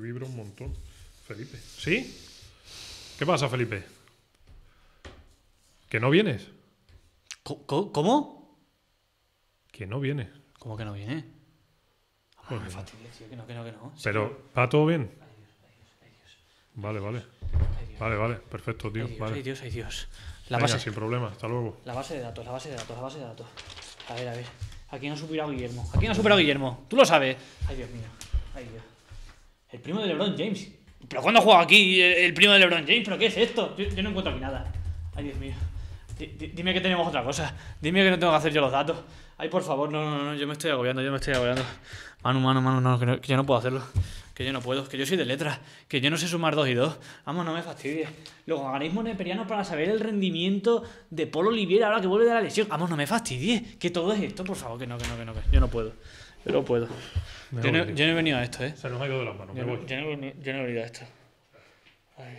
que un montón. Felipe. ¿Sí? ¿Qué pasa, Felipe? ¿Que no vienes? ¿Cómo? Que no vienes. ¿Cómo que no viene? Pues ah, que no, que no, que no. Pero, ¿va todo bien? Vale, vale. Vale, vale, perfecto, tío. Ay Dios, vale. ay Dios, Dios. La Venga, base. sin problema, hasta luego. La base de datos, la base de datos, la base de datos. A ver, a ver. Aquí no ha superado Guillermo. Aquí no ha superado Guillermo. Tú lo sabes. Ay Dios mío. Ay Dios. El primo de LeBron James. ¿Pero cuándo juega aquí el, primo de LeBron James? ¿Pero qué es esto? Yo, no encuentro aquí nada. Ay, Dios mío. Dime que tenemos otra cosa. Dime que no tengo que hacer yo los datos. Ay, por favor, no, no, no, yo me estoy agobiando, yo me estoy agobiando. Mano, mano, mano, no, que, yo no puedo hacerlo. Que yo no puedo, que yo soy de letras, que yo no sé sumar 2 y 2. Vamos, no me fastidies. Los organismos neperianos para saber el rendimiento de Polo Olivier ahora que vuelve de la lesión. Vamos, no me fastidies. Que todo es esto, por favor, que no, que no, que no, yo no puedo. Pero puedo. Yo no, he venido a esto, ¿eh? Se nos ha ido de las manos. Yo, me voy. Yo, no, yo, no, he venido a esto. Ay.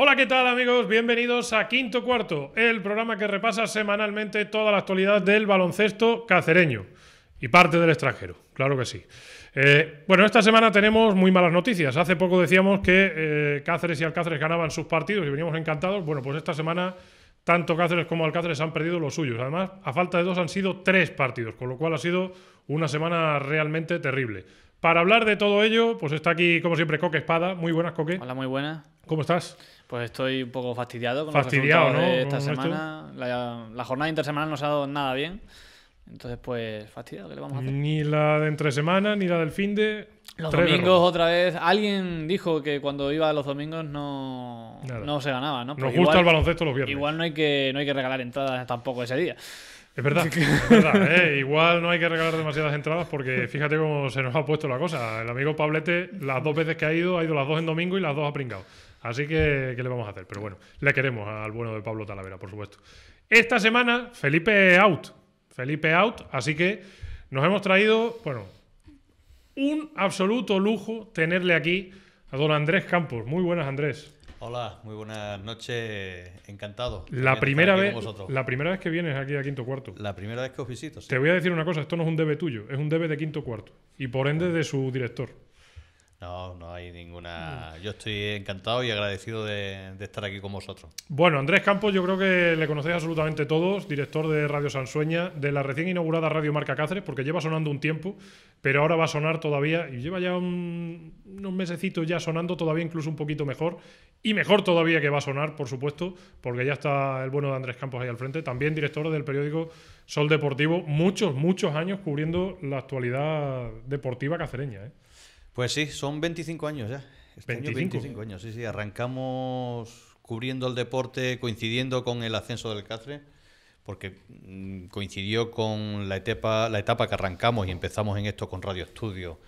Hola, ¿qué tal amigos? Bienvenidos a Quinto Cuarto, el programa que repasa semanalmente toda la actualidad del baloncesto cacereño y parte del extranjero, claro que sí. Eh, bueno, esta semana tenemos muy malas noticias. Hace poco decíamos que eh, Cáceres y Alcáceres ganaban sus partidos y veníamos encantados. Bueno, pues esta semana tanto Cáceres como Alcáceres han perdido los suyos. Además, a falta de dos han sido tres partidos, con lo cual ha sido una semana realmente terrible. Para hablar de todo ello, pues está aquí, como siempre, Coque Espada. Muy buenas, Coque. Hola, muy buenas. ¿Cómo estás? Pues estoy un poco fastidiado con fastidiado, los ¿no? de esta semana. La, jornada intersemanal no se ha dado nada bien. Entonces, pues, fastidiado, ¿qué le vamos a hacer? Ni la de entre semana, ni la del fin de. Los domingos otra vez. Alguien dijo que cuando iba los domingos no, no se ganaba, ¿no? Nos gusta el baloncesto los viernes. Igual no hay que, no hay que regalar entradas tampoco ese día. Es verdad, ¿eh? igual no hay que regalar demasiadas entradas porque fíjate cómo se nos ha puesto la cosa. El amigo Pablete, las dos veces que ha ido, ha ido las dos en domingo y las dos ha pringado. Así que, ¿qué le vamos a hacer? Pero bueno, le queremos al bueno de Pablo Talavera, por supuesto. Esta semana, Felipe out. Felipe out, así que nos hemos traído, bueno, un absoluto lujo tenerle aquí a don Andrés Campos. Muy buenas, Andrés. Hola, muy buenas noches, encantado. La primera, vez, la primera vez que vienes aquí a Quinto Cuarto. La primera vez que os visito. Te voy a decir una cosa, esto no es un debe tuyo, es un debe de Quinto Cuarto y por ende de su director. No, no hay ninguna. Mm. Yo estoy encantado y agradecido de, estar aquí con vosotros. Bueno, Andrés Campos, yo creo que le conocéis absolutamente todos, director de Radio Sansueña, de la recién inaugurada Radio Marca Cáceres, porque lleva sonando un tiempo, pero ahora va a sonar todavía, y lleva ya un, unos mesecitos ya sonando, todavía incluso un poquito mejor, y mejor todavía que va a sonar, por supuesto, porque ya está el bueno de Andrés Campos ahí al frente, también director del periódico Sol Deportivo, muchos, muchos años cubriendo la actualidad deportiva cacereña, ¿eh? Pues sí, son 25 años ya. 25. Este años, sí, sí. Arrancamos cubriendo el deporte, coincidiendo con el ascenso del Cáceres, porque mm, coincidió con la etapa, la etapa que arrancamos y empezamos en esto con Radio Estudio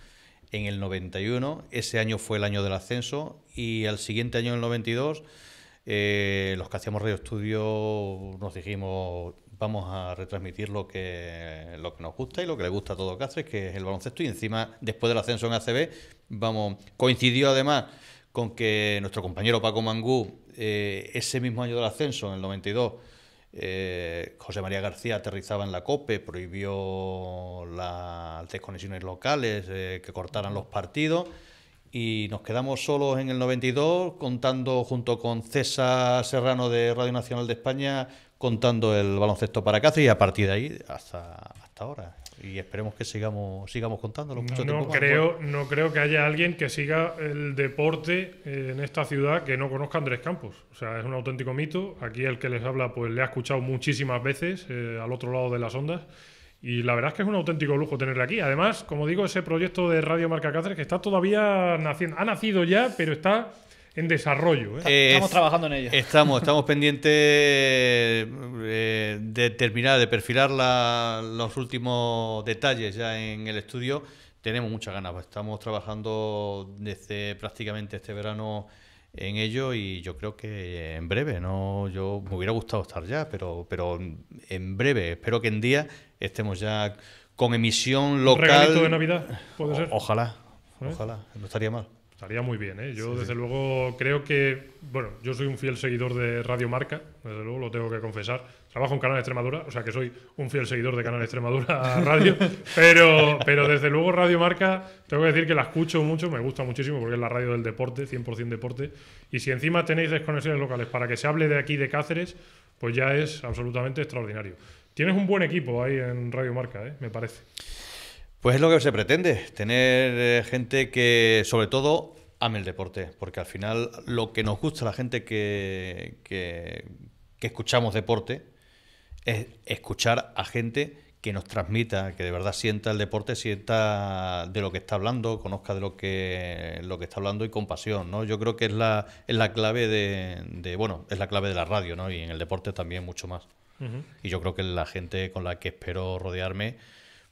en el 91. Ese año fue el año del ascenso y al siguiente año, en el 92, eh, los que hacíamos Radio Estudio nos dijimos, vamos a retransmitir lo que, lo que nos gusta y lo que le gusta a todo Cáceres, que es el baloncesto. Y encima, después del ascenso en ACB, vamos, coincidió además con que nuestro compañero Paco Mangú, eh, ese mismo año del ascenso, en el 92, eh, José María García aterrizaba en la COPE, prohibió las desconexiones locales, eh, que cortaran los partidos. Y nos quedamos solos en el 92 contando junto con César Serrano de Radio Nacional de España contando el baloncesto para Cáceres y a partir de ahí hasta, hasta ahora. Y esperemos que sigamos, sigamos contándolo. Mucho no, creo, no creo que haya alguien que siga el deporte eh, en esta ciudad que no conozca Andrés Campos. O sea, es un auténtico mito. Aquí el que les habla pues le ha escuchado muchísimas veces eh, al otro lado de las ondas. Y la verdad es que es un auténtico lujo tenerle aquí. Además, como digo, ese proyecto de Radio Marca Cáceres que está todavía naciendo. Ha nacido ya, pero está en desarrollo. ¿eh? Estamos trabajando en ello. Estamos, estamos pendientes eh, de terminar, de perfilar los últimos detalles ya en el estudio. Tenemos muchas ganas, estamos trabajando desde prácticamente este verano en ello y yo creo que en breve, no, yo me hubiera gustado estar ya, pero, pero en breve, espero que en día estemos ya con emisión local. ¿Un regalito de Navidad? ¿Puede ser? ojalá, ¿Eh? ojalá, no estaría mal. Estaría muy bien, ¿eh? Yo, desde luego, creo que. Bueno, yo soy un fiel seguidor de Radio Marca, desde luego, lo tengo que confesar. Trabajo en Canal Extremadura, o sea que soy un fiel seguidor de Canal Extremadura Radio, pero, pero desde luego Radio Marca, tengo que decir que la escucho mucho, me gusta muchísimo porque es la radio del deporte, 100% deporte. Y si encima tenéis desconexiones locales para que se hable de aquí, de Cáceres, pues ya es absolutamente extraordinario. Tienes un buen equipo ahí en Radio Marca, ¿eh? me parece. Pues es lo que se pretende, tener eh, gente que sobre todo ame el deporte, porque al final lo que nos gusta a la gente que, que, escuchamos deporte es escuchar a gente que nos transmita, que de verdad sienta el deporte, sienta de lo que está hablando, conozca de lo que, lo que está hablando y con pasión, ¿no? Yo creo que es la, es la clave de, bueno, es la clave de la radio, ¿no? Y en el deporte también mucho más. Y yo creo que la gente con la que espero rodearme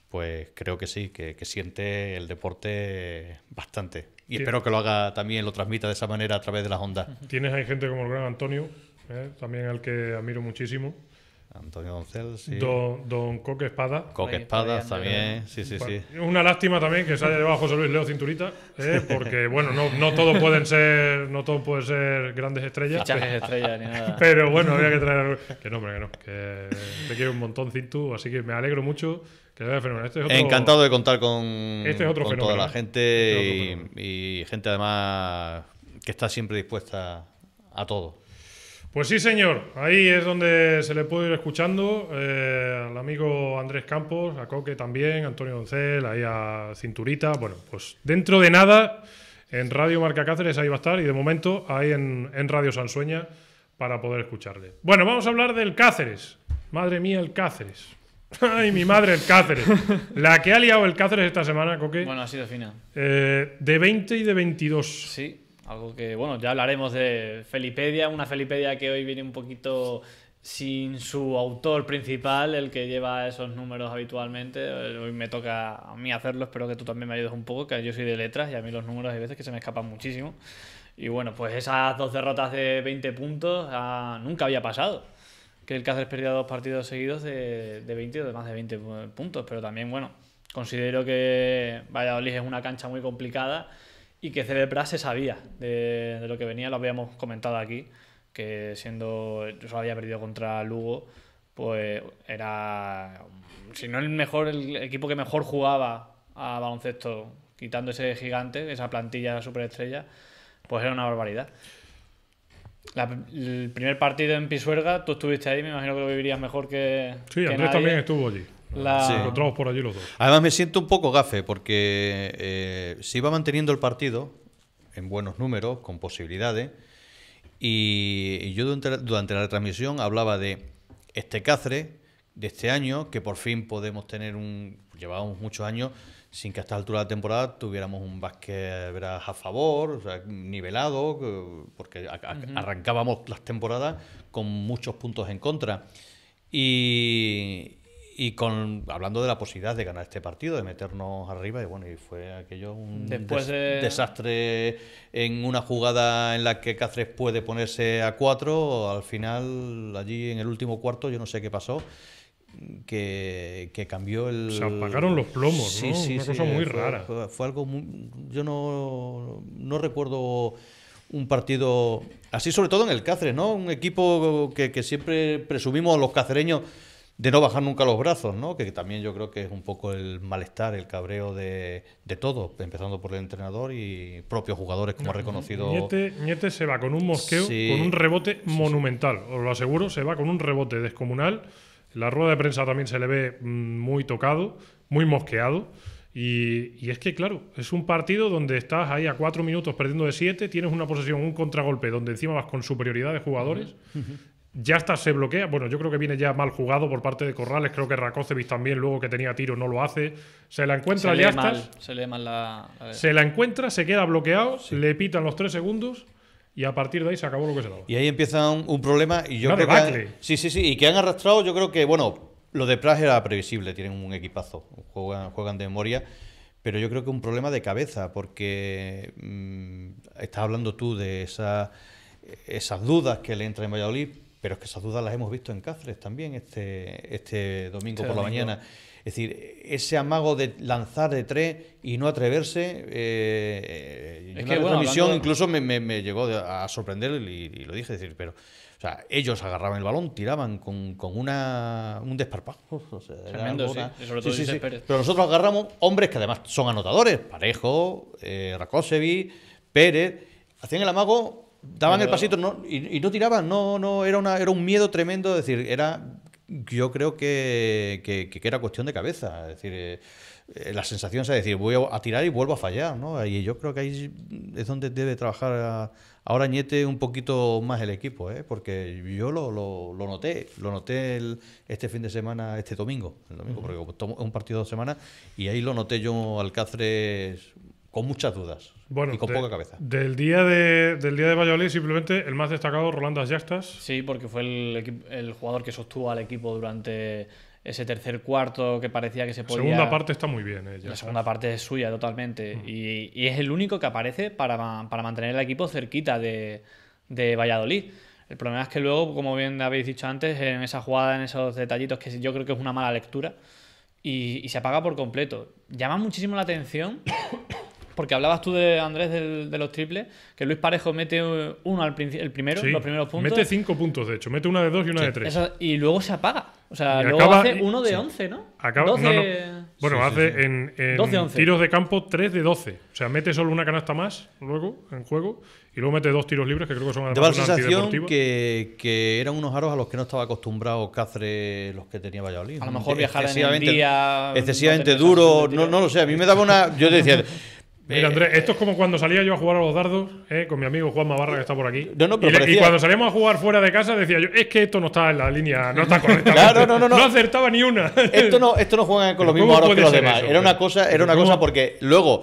pues creo que sí, que, siente el deporte bastante. Y espero que lo haga también, lo transmita de esa manera a través de las ondas. Tienes ahí gente como el gran Antonio, ¿eh? también al que admiro muchísimo. Antonio Doncel, sí. Don, don Coque Espada. Coque Espada también, sí, sí, sí es Una lástima también que salga debajo llevado José Luis Leo Cinturita, ¿eh? porque bueno, no, no todos pueden ser, no todos pueden ser grandes estrellas. Pero, ni nada. pero bueno, había que traer que no, hombre, que no, que te quiero un montón Cintu, así que me alegro mucho este Encantado de contar con, este toda la gente este y, gente además que está siempre dispuesta a todo. Pues sí, señor. Ahí es donde se le puede ir escuchando eh, al amigo Andrés Campos, a Coque también, Antonio Doncel, ahí a Cinturita. Bueno, pues dentro de nada, en Radio Marca Cáceres ahí va a estar y de momento ahí en, en Radio Sansueña para poder escucharle. Bueno, vamos a hablar del Cáceres. Madre mía, el Cáceres. Ay, mi madre, el Cáceres. La que ha liado el Cáceres esta semana, Coque. Bueno, ha sido fina. Eh, de 20 y de 22. Sí, algo que, bueno, ya hablaremos de Felipedia, una Felipedia que hoy viene un poquito sin su autor principal, el que lleva esos números habitualmente. Hoy me toca a mí hacerlo, espero que tú también me ayudes un poco, que yo soy de letras y a mí los números hay veces que se me escapan muchísimo. Y bueno, pues esas dos derrotas de 20 puntos ah, nunca había pasado que el Cáceres perdía dos partidos seguidos de, de 20 o de más de 20 puntos, pero también, bueno, considero que Valladolid es una cancha muy complicada y que Celebra se sabía de, lo que venía, lo habíamos comentado aquí, que siendo, yo solo había perdido contra Lugo, pues era, si no el mejor, el equipo que mejor jugaba a baloncesto, quitando ese gigante, esa plantilla superestrella, pues era una barbaridad el primer partido en Pisuerga, tú estuviste ahí, me imagino que lo vivirías mejor que. Sí, Andrés también estuvo allí. La... Sí. Encontramos por allí los dos. Además, me siento un poco gafe porque eh, se iba manteniendo el partido en buenos números, con posibilidades. Y yo durante, durante la retransmisión hablaba de este Cáceres de este año, que por fin podemos tener un. Llevamos muchos años sin que a esta altura de la temporada tuviéramos un básquet a favor, nivelado, porque arrancábamos las temporadas con muchos puntos en contra. Y, y con hablando de la posibilidad de ganar este partido, de meternos arriba, y bueno, y fue aquello un desastre en una jugada en la que Cáceres puede ponerse a cuatro, al final allí en el último cuarto yo no sé qué pasó que, cambió el. Se apagaron los plomos, ¿no? Sí, Una cosa muy rara. Fue, algo muy... Yo no, no, recuerdo un partido así, sobre todo en el Cáceres, ¿no? Un equipo que, siempre presumimos los cacereños de no bajar nunca los brazos, ¿no? Que también yo creo que es un poco el malestar, el cabreo de, de todos, empezando por el entrenador y propios jugadores, como ha reconocido. Niete, se va con un mosqueo, con un rebote monumental, os lo aseguro, se va con un rebote descomunal la rueda de prensa también se le ve mm, muy tocado, muy mosqueado. Y, es que, claro, es un partido donde estás ahí a cuatro minutos perdiendo de siete, tienes una posesión, un contragolpe, donde encima vas con superioridad de jugadores. Ya está, se bloquea. Bueno, yo creo que viene ya mal jugado por parte de Corrales. Creo que Rakocevic también, luego que tenía tiro, no lo hace. Se la encuentra, se ya se mal la, Se la encuentra, se queda bloqueado, le pitan los tres segundos y a partir de ahí se acabó lo que se daba. Y ahí empieza un, problema y yo creo que sí, sí, sí, y que han arrastrado, yo creo que bueno, lo de Prague era previsible, tienen un equipazo, juegan, juegan de memoria, pero yo creo que un problema de cabeza porque mmm, estás hablando tú de esas dudas que le entra en Valladolid, pero es que esas dudas las hemos visto en Cáceres también este este domingo este por la mañana. Es decir, ese amago de lanzar de tres y no atreverse, eh, eh, es que, una misión incluso me, llegó a sorprender y, lo dije, decir, pero o sea, ellos agarraban el balón, tiraban con, una, un desparpajo. Tremendo, sí. Sobre todo Pérez. Pero nosotros agarramos hombres que además son anotadores, Parejo, eh, Pérez, hacían el amago daban el pasito y, no tiraban, no, no, era, una, era un miedo tremendo, decir, era yo creo que, que, era cuestión de cabeza. Es decir, eh, eh, la sensación es decir, voy a tirar y vuelvo a fallar, ¿no? Y yo creo que ahí es donde debe trabajar ahora Ñete un poquito más el equipo, ¿eh? porque yo lo, lo, noté, lo noté este fin de semana, este domingo, el domingo, porque es un partido de dos semanas, y ahí lo noté yo Alcáceres con muchas dudas. Bueno, con poca cabeza. Del día, de, del día de Valladolid, simplemente el más destacado, Rolando Yastas. Sí, porque fue el, el jugador que sostuvo al equipo durante ese tercer cuarto que parecía que se podía. La segunda parte está muy bien. ella. Eh, la segunda parte es suya totalmente. Mm. Y, y, es el único que aparece para, para mantener el equipo cerquita de, de, Valladolid. El problema es que luego, como bien habéis dicho antes, en esa jugada, en esos detallitos, que yo creo que es una mala lectura, y, y se apaga por completo. Llama muchísimo la atención porque hablabas tú de Andrés de los triples, que Luis Parejo mete eh, uno al el primero, los primeros puntos. Mete cinco puntos, de hecho, mete una de dos y una de tres. y luego se apaga. O sea, luego hace uno de once, ¿no? Acaba, Bueno, hace en, tiros de campo tres de doce. O sea, mete solo una canasta más luego en juego y luego mete dos tiros libres que creo que son la sensación que, eran unos aros a los que no estaba acostumbrado Cáceres los que tenía Valladolid. A lo mejor viajar excesivamente duro, no, lo sé, a mí me daba una yo decía Mira, Andrés, eh, esto es como cuando salía yo a jugar a los dardos eh, con mi amigo Juan Mavarra, que está por aquí. y, cuando salíamos a jugar fuera de casa, decía yo, es que esto no está en la línea, no está correcta. claro, no, acertaba ni una. esto, no, esto juegan con los mismos que los demás. era una cosa, era una cosa porque luego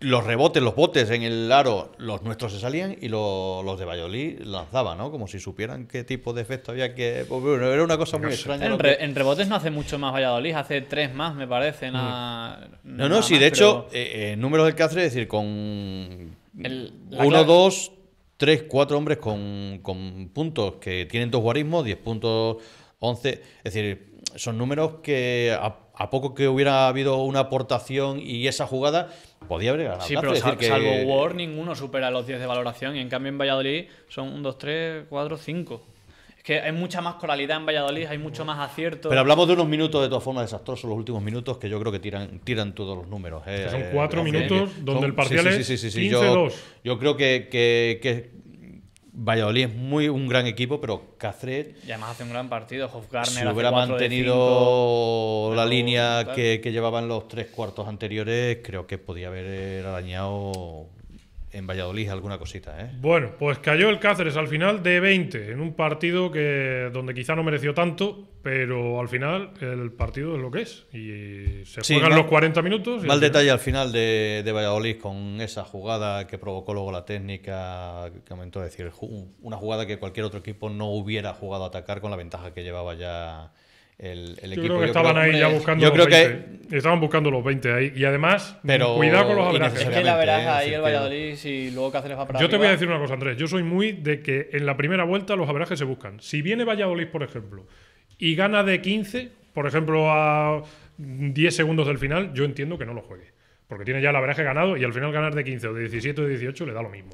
los rebotes, los botes en el aro, los nuestros se salían y los de Valladolid lanzaban, ¿no? Como si supieran qué tipo de efecto había que. era una cosa muy extraña. En, rebotes no hace mucho más Valladolid, hace tres más, me parece. Mm. no, no, sí, de hecho, eh, eh, números del Cáceres, es decir, con. uno, dos, tres, cuatro hombres con, con puntos que tienen dos guarismos, diez puntos, once. Es decir, son números que a poco que hubiera habido una aportación y esa jugada Podía haber Sí, pero salvo Word, ninguno supera los 10 de valoración. Y en cambio en Valladolid son 1, 2, 3, 4, 5 Es que hay mucha más coralidad en Valladolid, hay mucho más acierto. Pero hablamos de unos minutos de todas formas desastrosos, los últimos minutos, que yo creo que tiran, tiran todos los números. ¿eh? son cuatro eh, minutos eh, donde el parcial es 15-2. Yo, creo que, que, Valladolid es muy un gran equipo, pero Cáceres. Y además hace un gran partido. Si hubiera mantenido la línea que, que, llevaban los tres cuartos anteriores, creo que podía haber eh, arañado en Valladolid alguna cosita. ¿eh? Bueno, pues cayó el Cáceres al final de 20, en un partido que donde quizá no mereció tanto, pero al final el partido es lo que es. Y se juegan los 40 minutos. mal detalle al final de, de, Valladolid con esa jugada que provocó luego la técnica, que comentó, decir, una jugada que cualquier otro equipo no hubiera jugado a atacar con la ventaja que llevaba ya el, yo equipo. Creo que estaban ahí ya buscando los creo 20. Que... Estaban buscando los 20 ahí. Y además, cuidado con los averajes. ¿eh? Yo te voy a decir una cosa, Andrés. Yo soy muy de que en la primera vuelta los abrajes se buscan. Si viene Valladolid, por ejemplo, y gana de 15, por ejemplo, a 10 segundos del final, yo entiendo que no lo juegue. Porque tiene ya el abraje ganado y al final ganar de 15 o de 17 o de 18 le da lo mismo.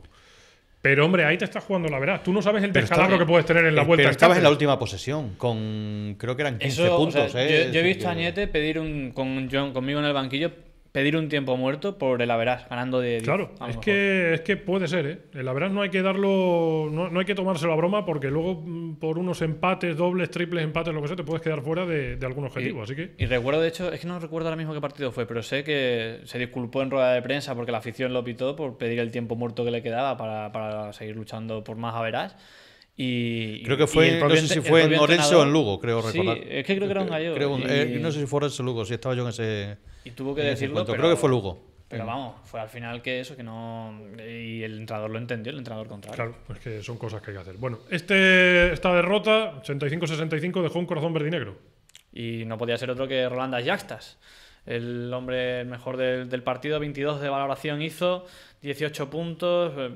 Pero hombre, ahí te estás jugando la verdad. Tú no sabes el descalabro que puedes tener en la eh, vuelta. Pero estabas en la última posesión, con creo que eran 15 puntos. eh, yo, he visto a Añete pedir un con John conmigo en el banquillo pedir un tiempo muerto por el Averas, ganando de 10. Claro, es que, es que puede ser, ¿eh? El Averas no hay que darlo, no, no, hay que tomárselo a broma porque luego mm, por unos empates, dobles, triples empates, lo que sea, te puedes quedar fuera de, de algún objetivo, y, así que... Y recuerdo, de hecho, es que no recuerdo ahora mismo qué partido fue, pero sé que se disculpó en rueda de prensa porque la afición lo pitó por pedir el tiempo muerto que le quedaba para, para seguir luchando por más Averas creo que fue, no sé si fue en Orense o en Lugo, creo recordar. es que creo que era un gallo. Eh, no sé si fue Orense o Lugo, si estaba yo en ese. Y tuvo que decirlo. creo que fue Lugo. Pero vamos, fue al final que eso, que no. Y el entrenador lo entendió, el entrenador contrario. Claro, pues que son cosas que hay que hacer. Bueno, este, esta derrota, 85-65, dejó un corazón verde y negro. Y no podía ser otro que Rolanda Yactas El hombre mejor del, partido, 22 de valoración hizo, 18 puntos. Eh,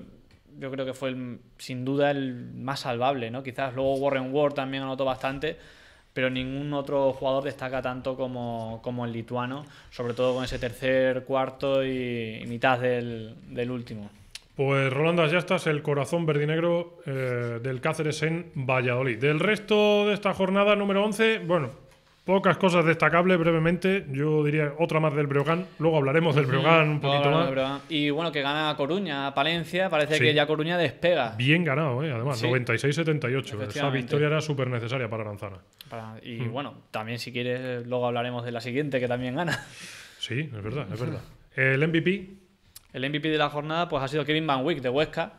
yo creo que fue sin duda el más salvable, ¿no? Quizás luego Warren Ward también anotó bastante, pero ningún otro jugador destaca tanto como, el lituano, sobre todo con ese tercer, cuarto y, mitad del, del, último. Pues Rolandas ya estás, el corazón verdinegro eh, del Cáceres en Valladolid. Del resto de esta jornada número 11, bueno, Pocas cosas destacables, brevemente. Yo diría otra más del Breogán. Luego hablaremos del Breogán un poquito más. Y bueno, que gana Coruña, a Palencia. Parece que ya Coruña despega. Bien ganado, ¿eh? además. 96-78. Esa victoria era súper necesaria para Aranzana. Y hmm. bueno, también si quieres, luego hablaremos de la siguiente, que también gana. Sí, es verdad, es verdad. El MVP. El MVP de la jornada pues ha sido Kevin Van Wick de Huesca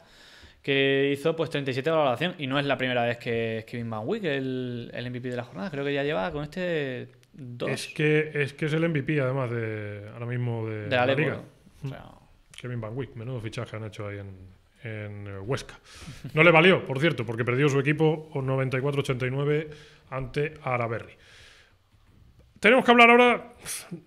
que hizo pues 37 de valoración y no es la primera vez que es Kevin Van Wick el, MVP de la jornada, creo que ya lleva con este dos. Es que es, que es el MVP además de ahora mismo de, de la, liga. Mm. Kevin Van Wick, menudo fichaje han hecho ahí en, eh, Huesca. No le valió, por cierto, porque perdió su equipo 94-89 ante Araberri. Tenemos que hablar ahora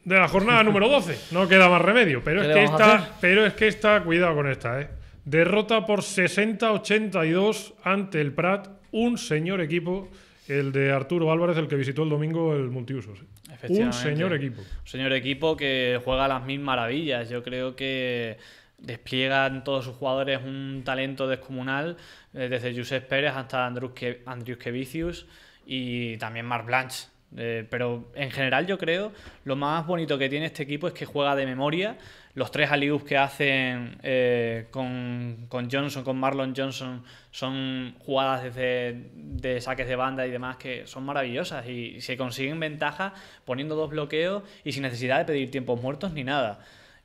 de la jornada número 12. No queda más remedio, pero es que esta, pero es que esta, cuidado con esta, eh. Derrota por 60-82 ante el Prat, un señor equipo, el de Arturo Álvarez, el que visitó el domingo el multiusos. ¿eh? Un señor equipo. Un señor equipo que juega las mil maravillas. Yo creo que despliegan todos sus jugadores un talento descomunal, eh, desde Josep Pérez hasta Andrius Kevicius y también Marc Blanche. Eh, pero en general yo creo lo más bonito que tiene este equipo es que juega de memoria, los tres aliups que hacen eh, con, Johnson, con Marlon Johnson, son jugadas de saques de banda y demás que son maravillosas y se consiguen ventajas poniendo dos bloqueos y sin necesidad de pedir tiempos muertos ni nada.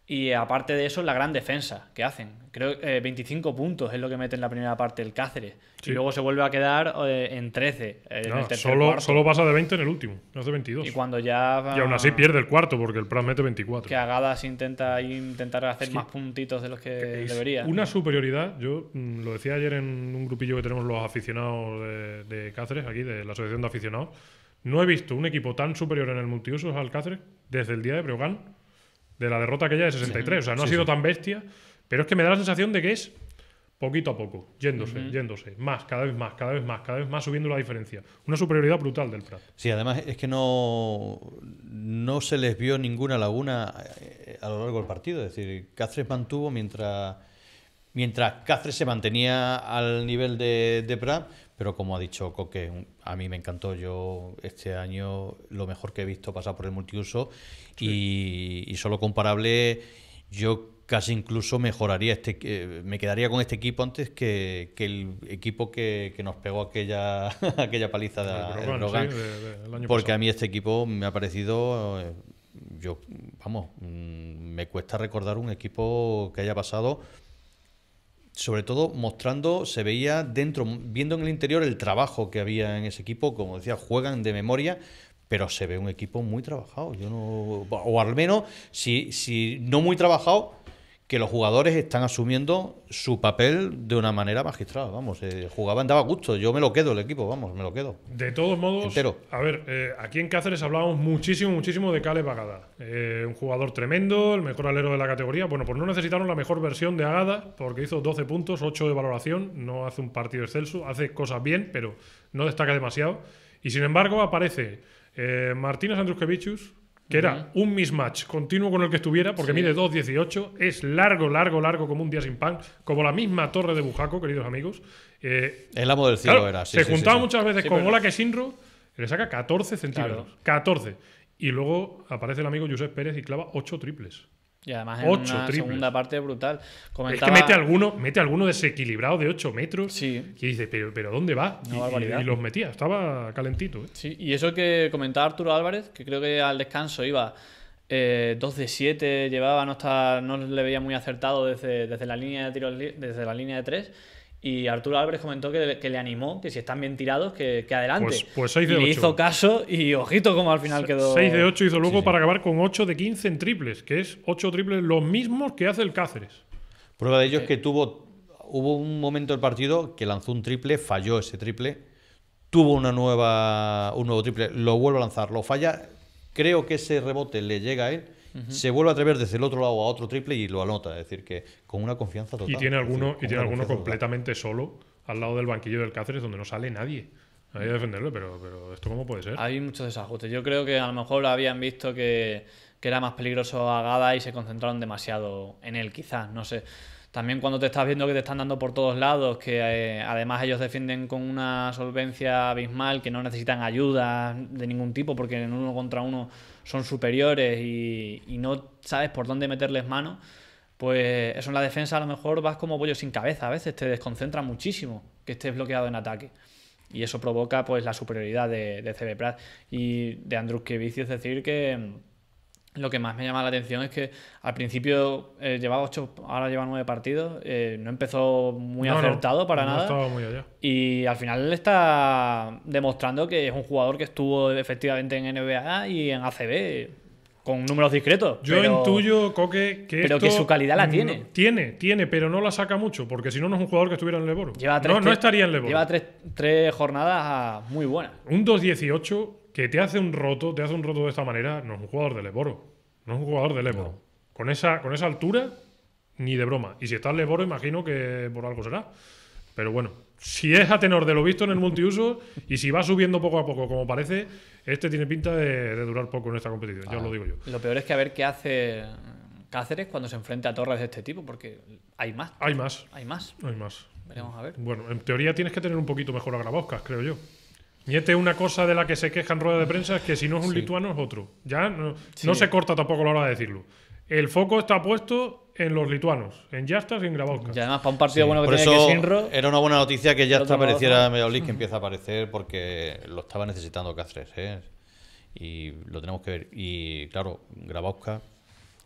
Y aparte de eso, la gran defensa que hacen. Creo que eh, 25 puntos es lo que mete en la primera parte el Cáceres. Y luego se vuelve a quedar eh, en 13. Eh, en el solo, solo pasa de 20 en el último, no es de 22. Y cuando ya. Y aún así pierde el cuarto porque el Prat mete 24. Que Agadas intenta intentar hacer más puntitos de los que debería. Una superioridad, yo mm, lo decía ayer en un grupillo que tenemos los aficionados de, Cáceres, aquí, de la Asociación de Aficionados. No he visto un equipo tan superior en el multiusos al Cáceres desde el día de Breogán de la derrota aquella de 63. O sea, no ha sido tan bestia, pero es que me da la sensación de que es poquito a poco, yéndose, yéndose, más, cada vez más, cada vez más, cada vez más subiendo la diferencia. Una superioridad brutal del Prat. Sí, además es que no, no se les vio ninguna laguna eh, a lo largo del partido. Es decir, Cáceres mantuvo mientras, mientras Cáceres se mantenía al nivel de, de Prat pero como ha dicho Coque, a mí me encantó. Yo este año lo mejor que he visto pasar por el multiuso y, y, solo comparable, yo casi incluso mejoraría este, eh, me quedaría con este equipo antes que, que el equipo que, que, nos pegó aquella, aquella paliza de, porque a mí este equipo me ha parecido eh, yo, vamos, mm, me cuesta recordar un equipo que haya pasado sobre todo mostrando, se veía dentro, viendo en el interior el trabajo que había en ese equipo, como decía, juegan de memoria, pero se ve un equipo muy trabajado, yo no, o al menos, si, si no muy trabajado, que los jugadores están asumiendo su papel de una manera magistral, vamos, eh, jugaban, daba gusto, yo me lo quedo el equipo, vamos, me lo quedo. De todos modos, a ver, eh, aquí en Cáceres hablábamos muchísimo, muchísimo de Cale Agada. Eh, un jugador tremendo, el mejor alero de la categoría, bueno, pues no necesitaron la mejor versión de Agada, porque hizo 12 puntos, 8 de valoración, no hace un partido excelso, hace cosas bien, pero no destaca demasiado, y sin embargo aparece Martínez Andruskevichus, que era un mismatch continuo con el que estuviera, porque mide 2,18, es largo, largo, largo como un día sin pan, como la misma torre de Bujaco, queridos amigos. Eh, el amo del cielo era, Se juntaba muchas veces con Ola que Sinro, le saca 14 centímetros. 14. Y luego aparece el amigo Josep Pérez y clava 8 triples. Y además en una segunda parte brutal. Comentaba... mete alguno, mete alguno desequilibrado de 8 metros. Sí. y dice, pero, pero ¿dónde va? y, los metía, estaba calentito. ¿eh? Sí, y eso que comentaba Arturo Álvarez, que creo que al descanso iba 2 eh, de 7, llevaba, no, está, no le veía muy acertado desde, desde, la línea de tiro desde la línea de 3 y Arturo Álvarez comentó que, le animó, que si están bien tirados, que, adelante. Pues, pues de y le hizo caso y ojito como al final quedó. 6 de 8 hizo luego para acabar con 8 de 15 en triples, que es 8 triples los mismos que hace el Cáceres. Prueba de ello es que tuvo, hubo un momento del partido que lanzó un triple, falló ese triple, tuvo una nueva, un nuevo triple, lo vuelve a lanzar, lo falla. Creo que ese rebote le llega a él se vuelve a atrever desde el otro lado a otro triple y lo anota. Es decir, que con una confianza total. Y tiene alguno, y tiene alguno completamente solo al lado del banquillo del Cáceres donde no sale nadie. Hay que defenderlo, pero, ¿esto cómo puede ser? Hay muchos desajustes. Yo creo que a lo mejor habían visto que, era más peligroso Agada y se concentraron demasiado en él, quizás, no sé. También cuando te estás viendo que te están dando por todos lados, que eh, además ellos defienden con una solvencia abismal, que no necesitan ayuda de ningún tipo, porque en uno contra uno son superiores y, no sabes por dónde meterles mano, pues eso en la defensa a lo mejor vas como pollo sin cabeza a veces, te desconcentra muchísimo que estés bloqueado en ataque. Y eso provoca pues la superioridad de, de CB Prat y de Andrus es decir, que lo que más me llama la atención es que al principio eh, llevaba ocho, ahora lleva nueve partidos, eh, no empezó muy acertado para no nada. Muy allá. Y al final está demostrando que es un jugador que estuvo efectivamente en NBA y en ACB con números discretos. Yo pero, intuyo, Coque, que. Pero que su calidad la tiene. Tiene, tiene, pero no la saca mucho, porque si no, no es un jugador que estuviera en Leboro. Lleva no, no estaría en Leboro. Lleva tres, tres jornadas ah, muy buenas. Un 2-18 que te hace un roto, te hace un roto de esta manera, no es un jugador de Leboro. No es un jugador del Leboro. Con, esa, con esa altura, ni de broma. Y si está el Leboro, imagino que por algo será. Pero bueno, si es a tenor de lo visto en el multiuso y si va subiendo poco a poco, como parece, este tiene pinta de, durar poco en esta competición, ya os lo digo yo. Lo peor es que a ver qué hace Cáceres cuando se enfrenta a torres de este tipo, porque hay más. Hay más. Hay más. Hay más. Veremos a ver. Bueno, en teoría tienes que tener un poquito mejor a Grabowskas, creo yo. Niete, una cosa de la que se queja en rueda de prensa es que si no es un lituano es otro. Ya no, se corta tampoco la hora de decirlo. El foco está puesto en los lituanos, en Yastas y en Grabowska. Y además, para un partido bueno que Por Era una buena noticia que Yastas apareciera en que empieza a aparecer porque lo estaba necesitando Cáceres. ¿eh? Y lo tenemos que ver. Y claro, Grabowska.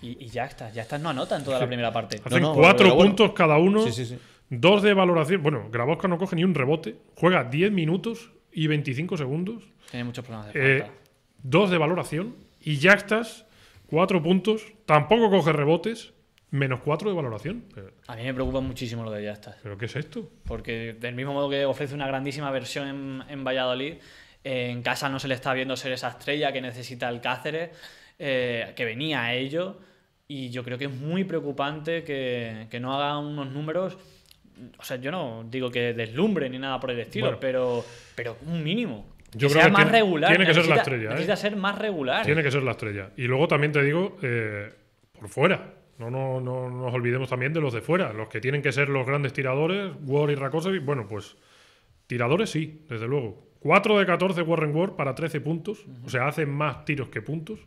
Y, y ya Yastas no en toda la primera parte. Hacen cuatro puntos cada uno. Sí, Dos de valoración. Bueno, Grabowska no coge ni un rebote. Juega diez minutos y 25 segundos. Tiene muchos problemas de eh, falta. de valoración y ya estás Cuatro puntos. Tampoco coge rebotes. Menos cuatro de valoración. A mí me preocupa muchísimo lo de Yastas. ¿Pero qué es esto? Porque del mismo modo que ofrece una grandísima versión en, Valladolid, eh, en casa no se le está viendo ser esa estrella que necesita el Cáceres, eh, que venía a ello. Y yo creo que es muy preocupante que, que no haga unos números o sea, yo no digo que deslumbre ni nada por el estilo, pero, pero un mínimo. Yo que creo más regular. Tiene que ser la estrella. ¿eh? ser más regular. Tiene que ser la estrella. Y luego también te digo, eh, por fuera. No, no, no, nos olvidemos también de los de fuera, los que tienen que ser los grandes tiradores, Ward y Rakosevic. Bueno, pues tiradores sí, desde luego. 4 de 14 Warren Ward para 13 puntos, o sea, hacen más tiros que puntos.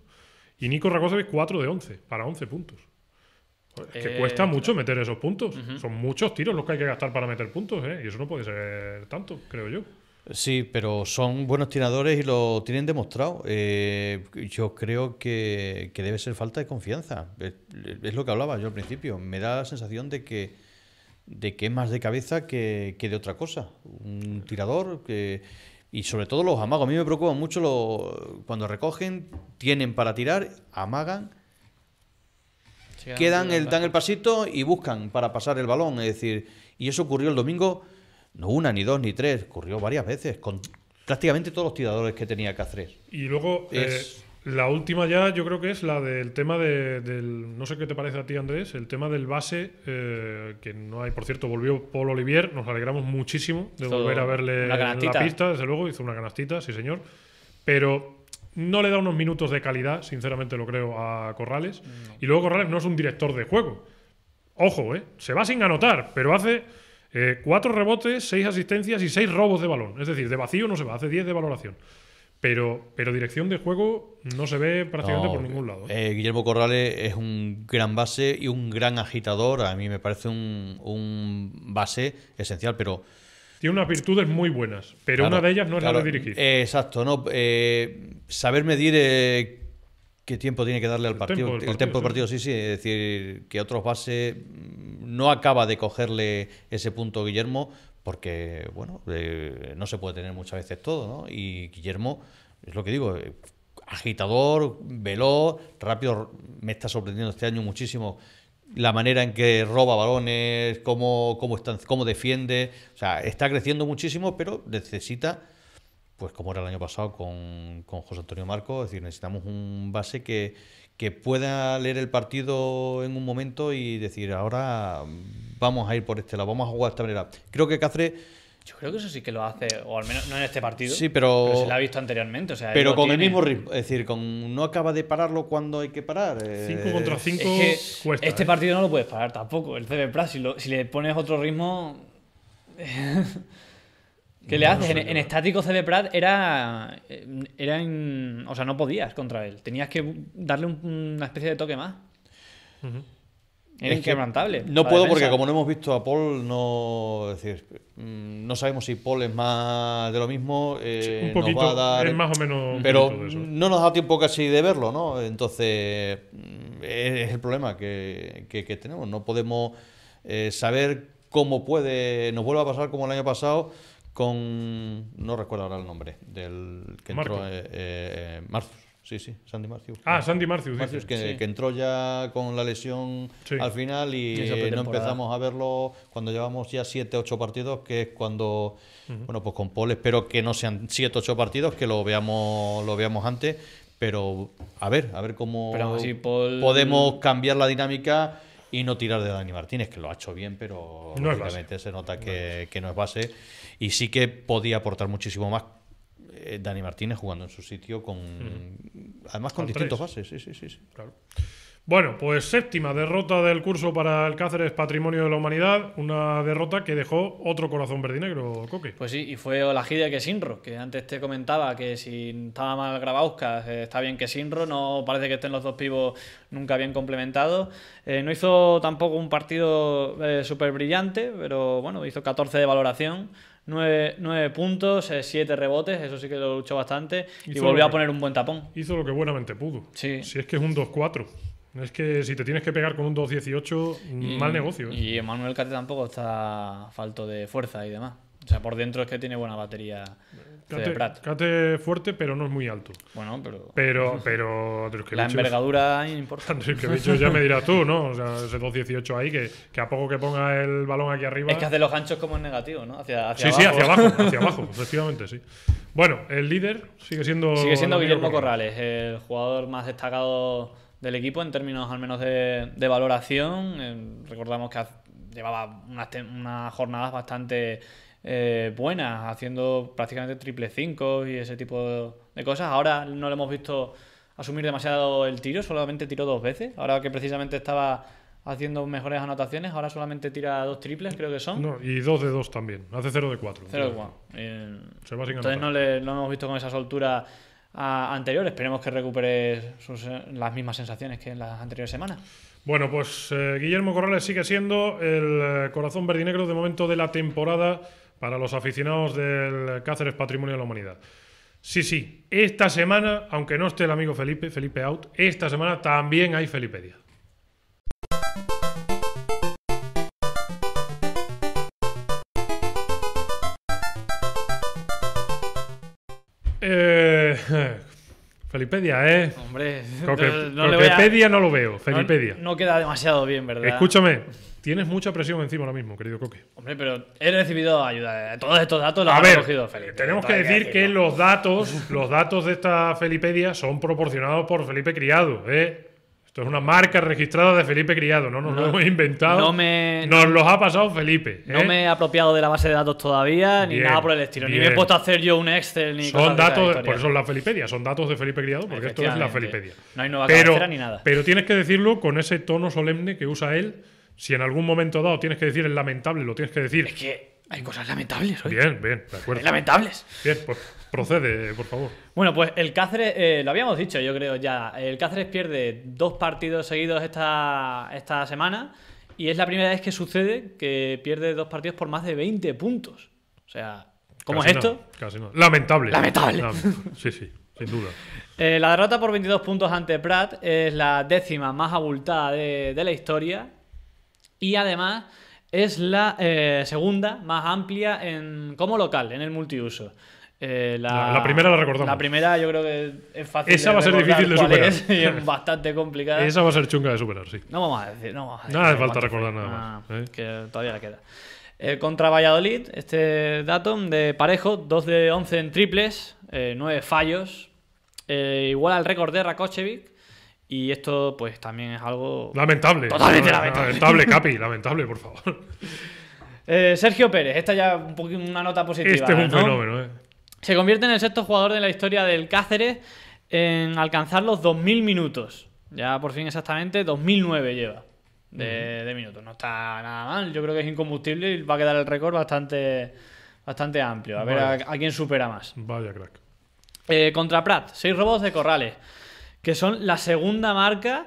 Y Nico Rakosevic 4 de 11 para 11 puntos. Es que eh, cuesta mucho meter esos puntos. Son muchos tiros los que hay que gastar para meter puntos, ¿eh? Y eso no puede ser tanto, creo yo. Sí, pero son buenos tiradores y lo tienen demostrado. Eh, yo creo que, debe ser falta de confianza. Es, lo que hablaba yo al principio. Me da la sensación de que, de que es más de cabeza que, de otra cosa. Un tirador que... Y sobre todo los amagos. A mí me preocupa mucho lo, cuando recogen, tienen para tirar, amagan Quedan, el, dan el pasito y buscan para pasar el balón. Es decir, y eso ocurrió el domingo, no una, ni dos, ni tres, ocurrió varias veces, con prácticamente todos los tiradores que tenía Cáceres. Y luego, eh, la última ya, yo creo que es la del tema del. No sé qué te parece a ti, Andrés, el tema del base, eh, que no hay, por cierto, volvió Paul Olivier, nos alegramos muchísimo de volver a verle la pista, desde luego, hizo una canastita, sí, señor. Pero no le da unos minutos de calidad, sinceramente lo creo, a Corrales. Y luego Corrales no es un director de juego. Ojo, ¿eh? se va sin anotar, pero hace eh, cuatro rebotes, seis asistencias y seis robos de balón. Es decir, de vacío no se va, hace diez de valoración. Pero, pero dirección de juego no se ve prácticamente por ningún lado. ¿eh? Eh, Guillermo Corrales es un gran base y un gran agitador. A mí me parece un base esencial, pero tiene unas virtudes muy buenas, pero una de ellas no es la de dirigir. Eh, exacto, no. Eh, saber medir eh, qué tiempo tiene que darle al partido. El, tiempo del partido, sí, sí. Es decir, que otros bases mm, no acaba de cogerle ese punto Guillermo, porque, bueno, no se puede tener muchas veces todo, ¿no? Y Guillermo, es lo que digo, agitador, veloz, rápido, me está sorprendiendo este año muchísimo la manera en que roba balones, cómo, cómo, están, cómo defiende. O sea, está creciendo muchísimo, pero necesita, pues como era el año pasado con, con José Antonio Marco, es decir, necesitamos un base que, que pueda leer el partido en un momento y decir, ahora mm, vamos a ir por este lado, vamos a jugar de esta manera. Creo que Cáceres yo creo que eso sí que lo hace, o al menos no en este partido. Sí, pero. pero se lo ha visto anteriormente. sea, pero con el mismo ritmo. Es decir, con, no acaba de pararlo cuando hay que parar. 5 eh, contra 5 Este ¿eh? partido no lo puedes parar tampoco. El CB Pratt si, le pones otro ritmo. ¿Qué le haces? en, estático CB Prat era. Eh, era en, o sea, no podías contra él. Tenías que darle una especie de toque más. Es No puedo porque como no hemos visto a Paul, no decir, mm, no sabemos si Paul es más de lo mismo. Eh, es más o menos. Pero no nos ha dado tiempo casi de verlo, ¿no? Entonces mm, es el problema que, que, tenemos. No podemos eh, saber cómo puede. Nos vuelve a pasar como el año pasado con no recuerdo ahora el nombre del que entró Sí, sí, Sandy Marcius. Ah, Sandy Marcius. que, entró ya con la lesión al final y, no empezamos a verlo cuando llevamos ya 7, 8 partidos, que es cuando, bueno, pues con Paul espero que no sean 7, 8 partidos, que lo veamos, lo veamos antes, pero a ver, a ver cómo podemos cambiar la dinámica y no tirar de Dani Martínez, que lo ha hecho bien, pero obviamente se nota que no es base y sí que podía aportar muchísimo más eh, Dani Martínez jugando en su sitio con. Mm. Además con, distintos bases, sí, sí, sí. Claro. Bueno, pues séptima derrota del curso para el Cáceres Patrimonio de la Humanidad, una derrota que dejó otro corazón verdinegro, Coque. Pues sí, y fue Olajide que Sinro, que antes te comentaba que si estaba mal Grabauskas, eh, está bien que Sinro, no parece que estén los dos pivos nunca bien complementados. Eh, no hizo tampoco un partido súper brillante, pero bueno, hizo 14 de valoración 9, puntos, 7 eh, rebotes, eso sí que lo luchó bastante. y volvió a poner un buen tapón. Hizo lo que buenamente pudo. Sí. Si es que es un 2-4. Es que si te tienes que pegar con un 2-18, mal negocio. ¿eh? Y Emanuel Cate tampoco está falto de fuerza y demás. O sea, por dentro es que tiene buena batería. Cate, fuerte, pero no es muy alto. Bueno, pero. Pero, pero La envergadura importa. Andrés ya me dirás tú, ¿no? O sea, ese 2.18 ahí, que, que, a poco que ponga el balón aquí arriba. Es que hace los ganchos como en negativo, ¿no? Hacia, hacia sí, abajo. sí, hacia abajo, hacia abajo, efectivamente, sí. Bueno, el líder sigue siendo. Sigue siendo Guillermo Corrales, el jugador más destacado del equipo en términos al menos de, valoración. Eh, recordamos que llevaba unas, unas jornadas bastante eh, buenas, haciendo prácticamente triple 5 y ese tipo de cosas. Ahora no le hemos visto asumir demasiado el tiro, solamente tiró dos veces. Ahora que precisamente estaba haciendo mejores anotaciones, ahora solamente tira dos triples, creo que son. y dos de dos también. Hace 0 de cuatro entonces no le, hemos visto con esa soltura anterior. Esperemos que recupere sus, las mismas sensaciones que en las anteriores semanas. Bueno, pues eh, Guillermo Corrales sigue siendo el eh, corazón verdinegro de momento de la temporada para los aficionados del Cáceres Patrimonio de la Humanidad. Sí, sí, esta semana, aunque no esté el amigo Felipe, Felipe Out, esta semana también hay Felipedia. Felipedia, ¿eh? Hombre, no, lo veo, Felipedia. No, queda demasiado bien, ¿verdad? Escúchame, tienes mucha presión encima ahora mismo, querido Coque. Hombre, pero he recibido ayuda. Todos estos datos los ha recogido Felipe. Tenemos que decir que, los datos, los datos de esta Felipedia son proporcionados por Felipe Criado, ¿eh? Esto es una marca registrada de Felipe Criado, no nos lo hemos inventado. No me, nos los ha pasado Felipe. No ¿eh? me he apropiado de la base de datos todavía, ni nada por el estilo. Ni me he puesto a hacer yo un Excel, ni Son datos, por eso es la Felipedia, son datos de Felipe Criado, porque esto es la Felipedia. No hay nueva pero, ni nada. Pero tienes que decirlo con ese tono solemne que usa él. Si en algún momento dado tienes que decir Es lamentable, lo tienes que decir. Es que hay cosas lamentables Bien, bien, de acuerdo. lamentables. Bien, pues Procede, por favor. Bueno, pues el Cáceres, eh, lo habíamos dicho yo creo ya, el Cáceres pierde dos partidos seguidos esta, esta semana y es la primera vez que sucede que pierde dos partidos por más de 20 puntos. O sea, ¿cómo es esto? Lamentable. Lamentable. Sí, sí. Sin duda. Eh, la derrota por 22 puntos ante Pratt es la décima más abultada de, la historia y además es la eh, segunda más amplia en, como local en el multiuso. Eh, la, primera la recordamos. La primera yo creo que es fácil. Esa va a ser difícil de superar. Es, y es bastante complicada. Esa va a ser chunga de superar, sí. No vamos a decir, no vamos a decir. Nada hace falta recordar nada más. Ah, ¿eh? Que todavía le queda. Eh, contra Valladolid, este datum de parejo, 2 de 11 en triples, 9 fallos, igual al récord de Rakochevic. Y esto, pues también es algo. Lamentable. Totalmente lamentable. Lamentable, Capi, lamentable, por favor. Sergio Pérez, esta ya un una nota positiva. Este es un fenómeno, ¿eh? Se convierte en el sexto jugador de la historia del Cáceres en alcanzar los 2.000 minutos. Ya por fin exactamente 2.009 lleva de, minutos. No está nada mal. Yo creo que es incombustible y va a quedar el récord bastante, bastante amplio. A ver a, quién supera más. Vaya crack. Eh, contra Prat, 6 robos de corrales, que son la segunda marca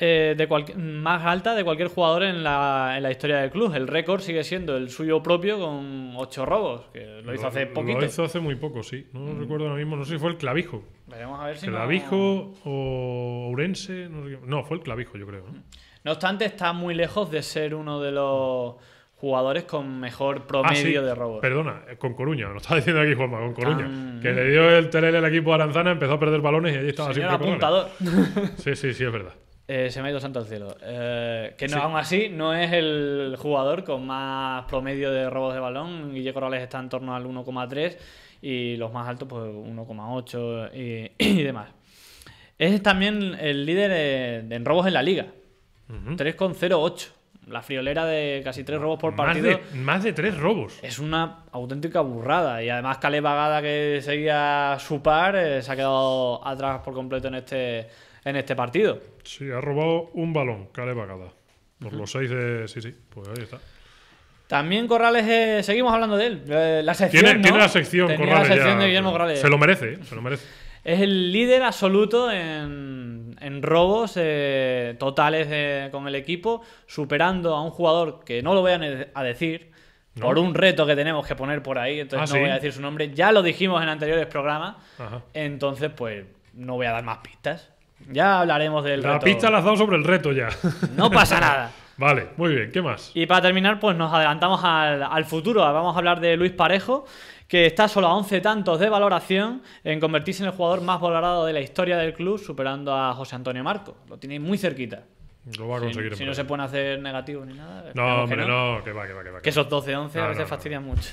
eh, de más alta de cualquier jugador en la, historia del club. El récord sigue siendo el suyo propio con ocho robos, que lo hizo hace poquito. Lo hizo hace muy poco, sí. No mm. recuerdo ahora mismo, no sé si fue el clavijo. Clavijo o Urense, no, no, fue el clavijo, yo creo. Mm. ¿no? obstante, está muy lejos de ser uno de los jugadores con mejor ah, promedio de robos. Perdona, eh, con Coruña, lo estaba diciendo aquí Juanma, con Coruña. Ah. Que le dio el telé al equipo de Aranzana, empezó a perder balones y ahí estaba siempre apuntador. sí, sí, sí, es verdad. Eh, se me ha ido santo al cielo. Eh, que no, aún así no es el jugador con más promedio de robos de balón. Guille Corrales está en torno al 1,3 y los más altos pues 1,8 y, demás. Es también el líder en robos en la liga. 3,08. La friolera de casi tres robos por partido. más de tres robos. Es una auténtica burrada. Y además Caleb Vagada que seguía su par, eh, se ha quedado atrás por completo en este, en este partido. Sí, ha robado un balón, cale Bagada. Por los seis de. Sí, sí, pues ahí está. También Corrales, seguimos hablando de él. tiene, tiene la sección, de Guillermo Corrales. Se lo merece, ¿eh? se lo merece. Es el líder absoluto en, robos eh, totales eh, con el equipo, superando a un jugador que no lo voy a, decir, por un reto que tenemos que poner por ahí, entonces ah, no voy a decir su nombre. Ya lo dijimos en anteriores programas, entonces pues no voy a dar más pistas. Ya hablaremos del reto. La pista la has dado sobre el reto ya. No pasa nada. Vale, muy bien, ¿qué más? Y para terminar, pues nos adelantamos al, futuro. Vamos a hablar de Luis Parejo, que está solo a 11 tantos de valoración en convertirse en el jugador más valorado de la historia del club, superando a José Antonio Marco. Lo tiene muy cerquita. Lo va a conseguir. Si, no se pueden hacer Negativo ni nada. No, hombre, no. que va, que va, que va. Que, esos 12-11 a veces fastidian mucho.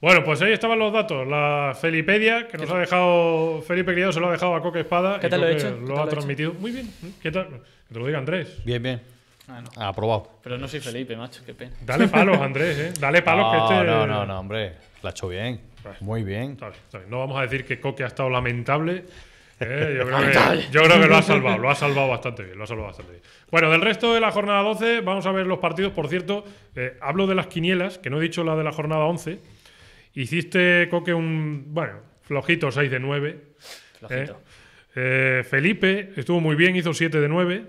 Bueno, pues ahí estaban los datos. La Felipedia, que nos ha dejado Felipe Criado, se lo ha dejado a Coque Espada. ¿Qué tal lo he hecho? Lo ha transmitido. Muy bien. ¿Qué tal? Que te lo diga Andrés. Bien, bien. Ah, ah, aprobado. Pero no soy Felipe, macho, qué pena. Dale palos, Andrés, ¿eh? Dale palos no, que este. No, no, no, hombre. La ha hecho bien. Muy bien. No vamos a decir que Coque ha estado eh. lamentable. yo, creo que, lo ha salvado, lo ha salvado bastante bien, lo ha salvado bastante bien. Bueno, del resto de la jornada 12 vamos a ver los partidos. Por cierto, eh, hablo de las quinielas, que no he dicho la de la jornada 11. Hiciste, Coque, un, bueno, flojito 6 de 9. Flojito. ¿eh? eh. Felipe estuvo muy bien, hizo 7 de 9.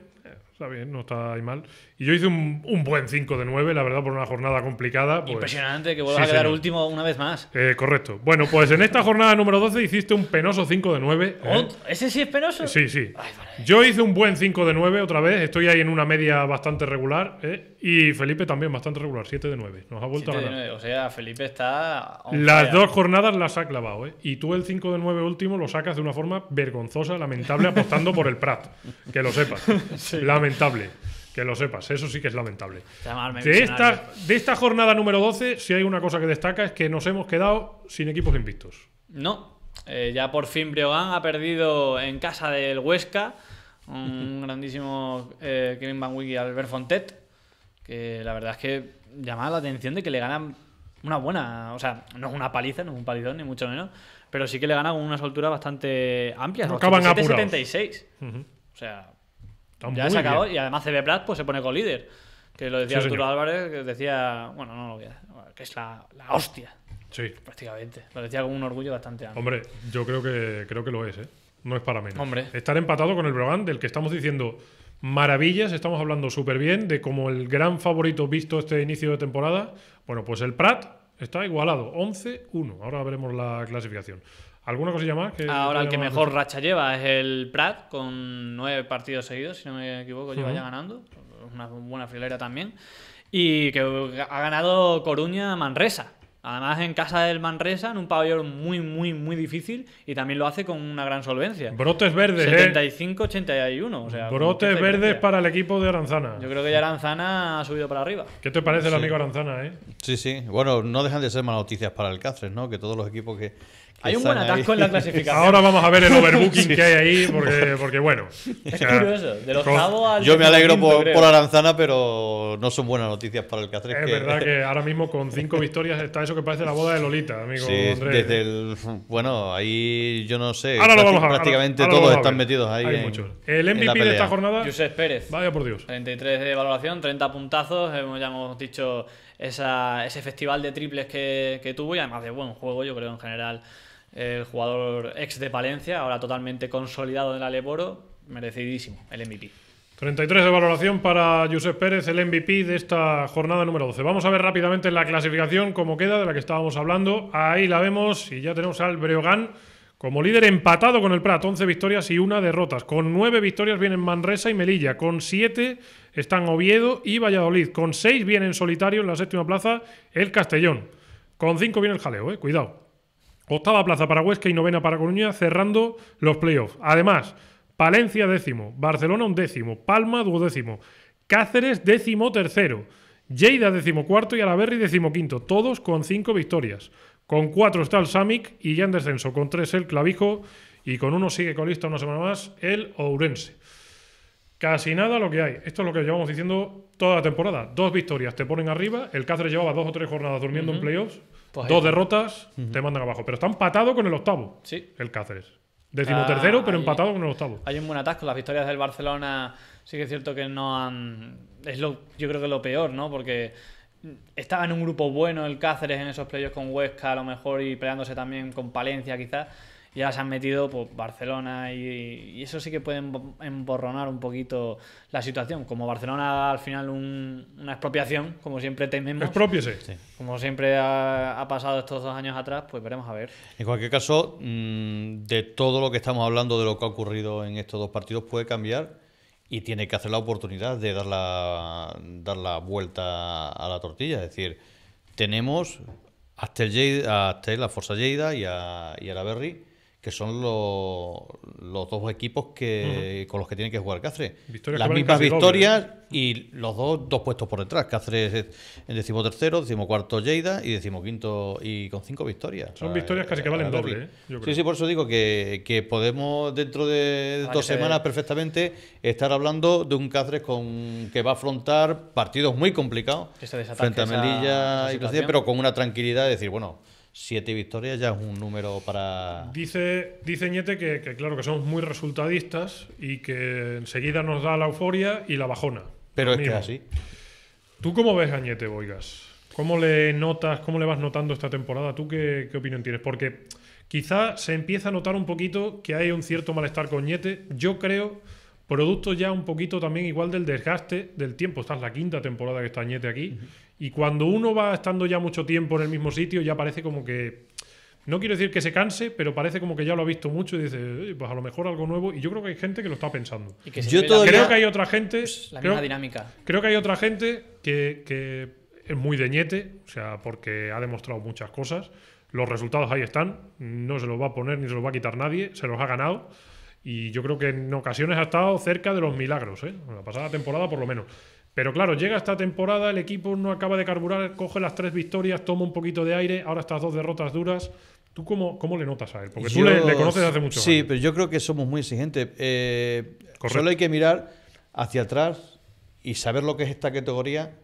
Está bien, no está ahí mal. Y yo hice un, buen 5 de 9, la verdad, por una jornada complicada. Pues. Impresionante, que vuelva a quedar último una vez más. Eh, correcto. Bueno, pues en esta jornada número 12 hiciste un penoso 5 de 9. ¿eh? ¿Ese sí es penoso? Sí, sí. Yo hice un buen 5 de 9 otra vez. Estoy ahí en una media bastante regular. ¿eh? Y Felipe también bastante regular, 7 de 9. Nos ha vuelto a ganar. O sea, Felipe está. Las dos jornadas las ha clavado. ¿eh? Y tú el 5 de 9 último lo sacas de una forma vergonzosa, lamentable, apostando por el Prat. Que lo sepas. Lamentable. Que lo sepas, eso sí que es lamentable. De esta, de esta jornada número 12, si hay una cosa que destaca es que nos hemos quedado sin equipos invictos. No, eh, ya por fin briogán ha perdido en casa del Huesca un grandísimo eh, Kevin Van y Albert Fontet, que la verdad es que llamaba la atención de que le ganan una buena, o sea, no es una paliza, no es un palidón ni mucho menos, pero sí que le ganan con una soltura bastante amplia, no acaban 76 O sea, ya se acabó. Y además CB Prat pues, se pone con líder. Que lo decía Arturo Álvarez, que decía, bueno, no lo voy a que es la, hostia. Sí. Prácticamente. Lo decía con un orgullo bastante amplio. Hombre, yo creo que, creo que lo es, ¿eh? No es para menos. Hombre. Estar empatado con el Brogan, del que estamos diciendo maravillas, estamos hablando súper bien de como el gran favorito visto este inicio de temporada. Bueno, pues el Prat está igualado, 11-1. Ahora veremos la clasificación. ¿Alguna cosilla más? Ahora el que mejor racha lleva es el Prat, con nueve partidos seguidos, si no me equivoco, lleva ya ganando. Una buena filera también. Y que ha ganado Coruña Manresa. Además, en casa del Manresa, en un pabellón muy, muy, muy difícil, y también lo hace con una gran solvencia. Brotes verdes, 75-81. ¿eh? Brotes verdes para el equipo de Aranzana. Yo creo que ya Aranzana ha subido para arriba. ¿Qué te parece el amigo Aranzana, eh? Sí, sí. Bueno, no dejan de ser malas noticias para el Cáceres, ¿no? Que todos los equipos que hay un buen atasco en la clasificación. Ahora vamos a ver el overbooking que hay ahí, porque, bueno. Es o sea, curioso, del al Yo me alegro por, por, Aranzana, pero no son buenas noticias para el Cáceres. Es verdad que ahora mismo con cinco victorias está eso que parece la boda de Lolita, amigo sí, Desde el, bueno, ahí yo no sé. Ahora lo vamos a ver. Prácticamente todos están metidos ahí. Hay El MVP de esta jornada. José Pérez. Vaya por Dios. 33 de valoración, 30 puntazos. Ya hemos dicho ese festival de triples que tuvo y además de buen juego, yo creo, en general el jugador ex de Valencia, ahora totalmente consolidado en el Aleboro, merecidísimo el MVP. 33 de valoración para Josep Pérez, el MVP de esta jornada número 12. Vamos a ver rápidamente la clasificación, cómo queda, de la que estábamos hablando. Ahí la vemos y ya tenemos al Breogán como líder empatado con el Prat, 11 victorias y una derrotas. Con 9 victorias vienen Manresa y Melilla. Con 7 están Oviedo y Valladolid. Con 6 vienen solitario en la séptima plaza el Castellón. Con 5 viene el Jaleo, eh, cuidado. Octava plaza para Huesca y novena para Coruña, cerrando los playoffs. Además, Palencia décimo, Barcelona un décimo, Palma duodécimo, Cáceres décimo tercero, Lleida décimo cuarto y Alaberri décimo quinto, todos con cinco victorias. Con cuatro está el Samic y ya en descenso, con tres el Clavijo y con uno sigue colista una semana más el Ourense. Casi nada lo que hay. Esto es lo que llevamos diciendo toda la temporada. Dos victorias te ponen arriba. El Cáceres llevaba dos o tres jornadas durmiendo en playoffs pues Dos derrotas te mandan abajo. Pero está empatado con el octavo. Sí. El Cáceres. décimo ah, tercero pero empatado con el octavo. Hay un buen atasco. Las victorias del Barcelona sí que es cierto que no han. Es lo, yo creo que lo peor, ¿no? Porque estaba en un grupo bueno el Cáceres en esos playos con Huesca, a lo mejor, y peleándose también con Palencia, quizás ya se han metido pues, Barcelona y, eso sí que puede emborronar un poquito la situación. Como Barcelona al final una expropiación, como siempre tememos. Expropiese. Como siempre ha, pasado estos dos años atrás, pues veremos a ver. En cualquier caso, mm, de todo lo que estamos hablando, de lo que ha ocurrido en estos dos partidos, puede cambiar y tiene que hacer la oportunidad de dar la, dar la vuelta a la tortilla. Es decir, tenemos a el a la Forza Lleida y a, y a la Berry que son los dos equipos que, con los que tiene que jugar Cáceres. Las mismas victorias y los dos dos puestos por detrás. Cáceres en decimotercero, decimocuarto Lleida y decimoquinto y con cinco victorias. Son victorias casi que valen doble. ¿eh? Sí, sí, por eso digo que, que podemos dentro de dos semanas perfectamente estar hablando de un Cáceres con que va a afrontar partidos muy complicados frente a Melilla pero con una tranquilidad de decir, bueno siete victorias ya es un número para. Dice, dice Ñete que, que, claro que somos muy resultadistas y que enseguida nos da la euforia y la bajona. Pero es que así. ¿Tú cómo ves a Ñete Boigas? ¿Cómo le notas, cómo le vas notando esta temporada? ¿Tú qué, qué opinión tienes? Porque quizá se empieza a notar un poquito que hay un cierto malestar con Ñete. Yo creo, producto ya un poquito también igual del desgaste del tiempo. Esta es la quinta temporada que está Ñete aquí. Y cuando uno va estando ya mucho tiempo en el mismo sitio, ya parece como que. No quiero decir que se canse, pero parece como que ya lo ha visto mucho y dice, pues a lo mejor algo nuevo. Y yo creo que hay gente que lo está pensando. Y que yo creo que hay otra gente. Pues, creo, dinámica. Creo que hay otra gente que, es muy deñete, o sea, porque ha demostrado muchas cosas. Los resultados ahí están, no se los va a poner ni se los va a quitar nadie, se los ha ganado. Y yo creo que en ocasiones ha estado cerca de los milagros, ¿eh? En la pasada temporada por lo menos. Pero claro, llega esta temporada, el equipo no acaba de carburar, coge las tres victorias, toma un poquito de aire, ahora estas dos derrotas duras. ¿Tú cómo, cómo le notas a él? Porque tú le, conoces hace mucho Sí, pero yo creo que somos muy exigentes. Eh, solo hay que mirar hacia atrás y saber lo que es esta categoría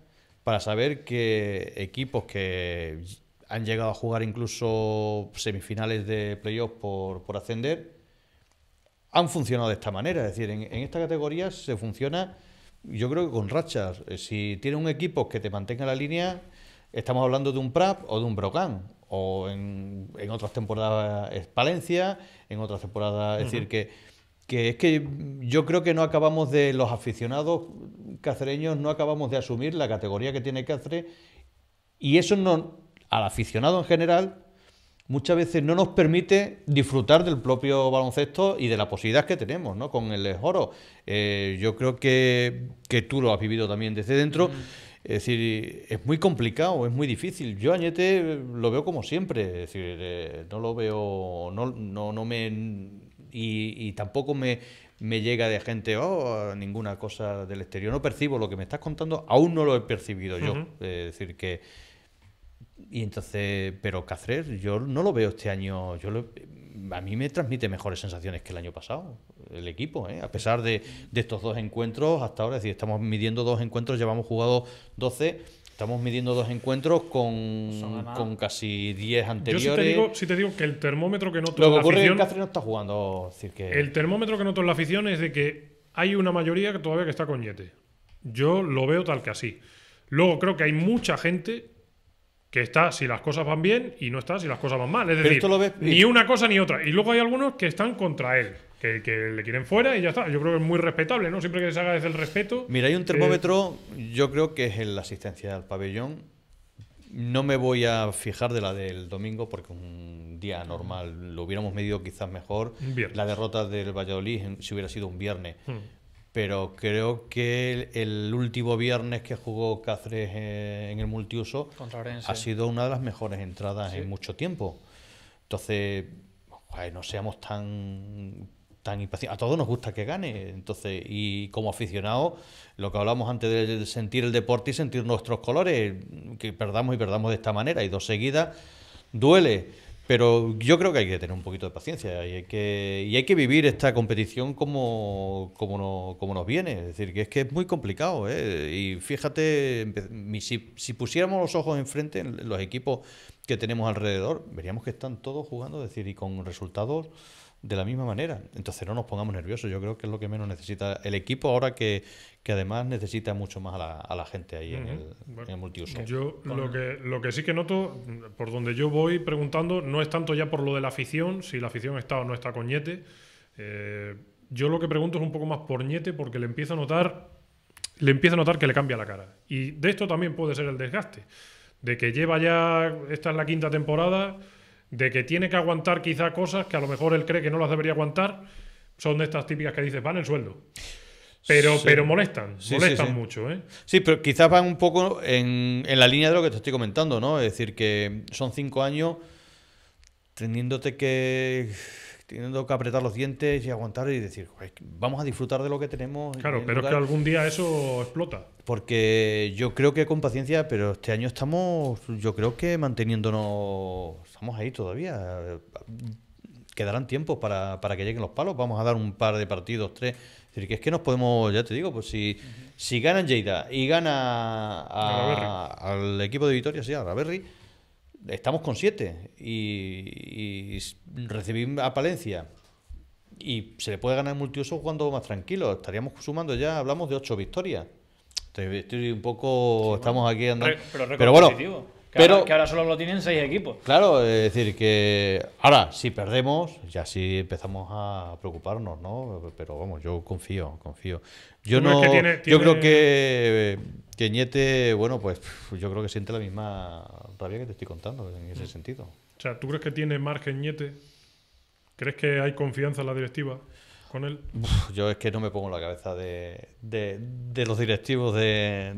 para saber que equipos que han llegado a jugar incluso semifinales de playoffs por, por, ascender han funcionado de esta manera. Es decir, en, en esta categoría se funciona yo creo que con rachas. Eh, si tiene un equipo que te mantenga la línea, estamos hablando de un Prap o de un Brocán. o en, en otras temporadas es Palencia, en otras temporadas. Es decir, que, que es que yo creo que no acabamos de, los aficionados cacereños, no acabamos de asumir la categoría que tiene Cáceres, y eso no, al aficionado en general muchas veces no nos permite disfrutar del propio baloncesto y de la posibilidad que tenemos ¿no? con el oro. Eh, yo creo que, tú lo has vivido también desde dentro. Es decir, es muy complicado, es muy difícil. Yo Añete lo veo como siempre, es decir, eh, no lo veo, no, no, me... Y, tampoco me, llega de gente, oh, ninguna cosa del exterior. No percibo lo que me estás contando, aún no lo he percibido yo. Es decir, que y entonces, pero Cáceres, yo no lo veo este año. Yo a mí me transmite mejores sensaciones que el año pasado, el equipo, ¿eh? a pesar de, estos dos encuentros hasta ahora. Es decir, estamos midiendo dos encuentros, llevamos jugado 12. Estamos midiendo dos encuentros con, con casi 10 anteriores. Yo te, digo, que el termómetro que noto Lo que ocurre es que Cáceres no está jugando. El termómetro que noto en la afición es de que hay una mayoría que todavía que está con Yete. Yo lo veo tal que así. Luego creo que hay mucha gente que está si las cosas van bien y no está si las cosas van mal. Es decir, ni una cosa ni otra. Y luego hay algunos que están contra él, que, le quieren fuera y ya está. Yo creo que es muy respetable, ¿no? Siempre que se haga desde el respeto. Mira, hay un termómetro, eh, yo creo que es en la asistencia del pabellón. No me voy a fijar de la del domingo porque un día normal lo hubiéramos medido quizás mejor. La derrota del Valladolid si hubiera sido un viernes. Hmm pero creo que el, último viernes que jugó Cáceres eh, en el multiuso ha sido una de las mejores entradas en mucho tiempo. Entonces, no seamos tan tan impacientes. A todos nos gusta que gane, entonces y como aficionados, lo que hablamos antes de sentir el deporte y sentir nuestros colores, que perdamos y perdamos de esta manera y dos seguidas duele pero yo creo que hay que tener un poquito de paciencia y hay que, vivir esta competición como, nos viene. Es decir, que es que es muy complicado. ¿eh? Y fíjate, si, pusiéramos los ojos enfrente en los equipos que tenemos alrededor, veríamos que están todos jugando, decir, y con resultados de la misma manera. Entonces no nos pongamos nerviosos, yo creo que es lo que menos necesita el equipo ahora que, que además necesita mucho más a la, a la gente ahí en, el, multiuso. Yo lo, que, lo que sí que noto, por donde yo voy preguntando, no es tanto ya por lo de la afición, si la afición está o no está con Eh, yo lo que pregunto es un poco más por ñete porque le empiezo a notar le empiezo a notar que le cambia la cara. Y de esto también puede ser el desgaste, de que lleva ya, esta es la quinta temporada, de que tiene que aguantar quizá cosas que a lo mejor él cree que no las debería aguantar, son de estas típicas que dices, van el sueldo. Pero, pero molestan, molestan mucho. ¿eh? Sí, pero quizás van un poco en, en, la línea de lo que te estoy comentando, ¿no? Es decir, que son cinco años teniéndote que teniendo que apretar los dientes y aguantar y decir, vamos a disfrutar de lo que tenemos. Claro, pero es que algún día eso explota. Porque yo creo que con paciencia, pero este año estamos, yo creo que manteniéndonos, estamos ahí todavía. Quedarán tiempos para, para que lleguen los palos, vamos a dar un par de partidos, tres. Es decir, que es que nos podemos, ya te digo, pues si, si ganan y gana al equipo de Vitoria, sí, a Berry estamos con siete y, recibimos a Palencia y se le puede ganar el multiuso jugando más tranquilo. Estaríamos sumando ya, hablamos de ocho victorias. Estoy, un poco, estamos aquí andando. pero, pero bueno, que ahora, solo lo tienen seis equipos. Claro, es decir, que ahora si perdemos, ya sí empezamos a preocuparnos, ¿no? Pero vamos, yo confío, confío. Yo no, yo creo que, que Ñete, bueno, pues yo creo que siente la misma todavía que te estoy contando en ese mm. sentido. O sea, ¿tú crees que tiene margen Ñete? ¿Crees que hay confianza en la directiva con él? yo es que no me pongo la cabeza de, los directivos de,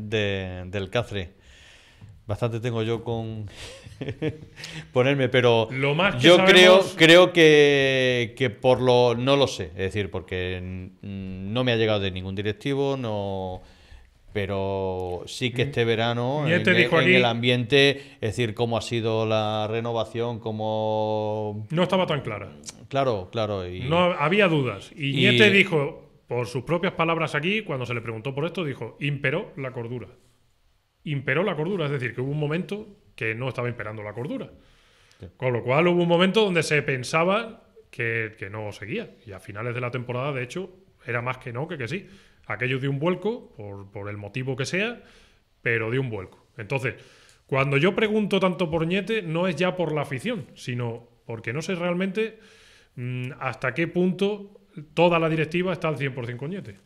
del CAFRE. Bastante tengo yo con ponerme, pero yo creo, creo que, que, por lo... no lo sé, es decir, porque no me ha llegado de ningún directivo, no pero sí que mm. este verano en, el ambiente, es decir, cómo ha sido la renovación, cómo... No estaba tan clara. Claro, claro. No había dudas. Y, y... dijo, por sus propias palabras aquí, cuando se le preguntó por esto, dijo, imperó la cordura. Imperó la cordura, es decir, que hubo un momento que no estaba imperando la cordura. Con lo cual hubo un momento donde se pensaba que, que no seguía. Y a finales de la temporada, de hecho, era más que no que que sí. Aquello de un vuelco, por, el motivo que sea, pero de un vuelco. Entonces, cuando yo pregunto tanto por Ñete, no es ya por la afición, sino porque no sé realmente mm, hasta qué punto toda la directiva está al 100% con Ñete.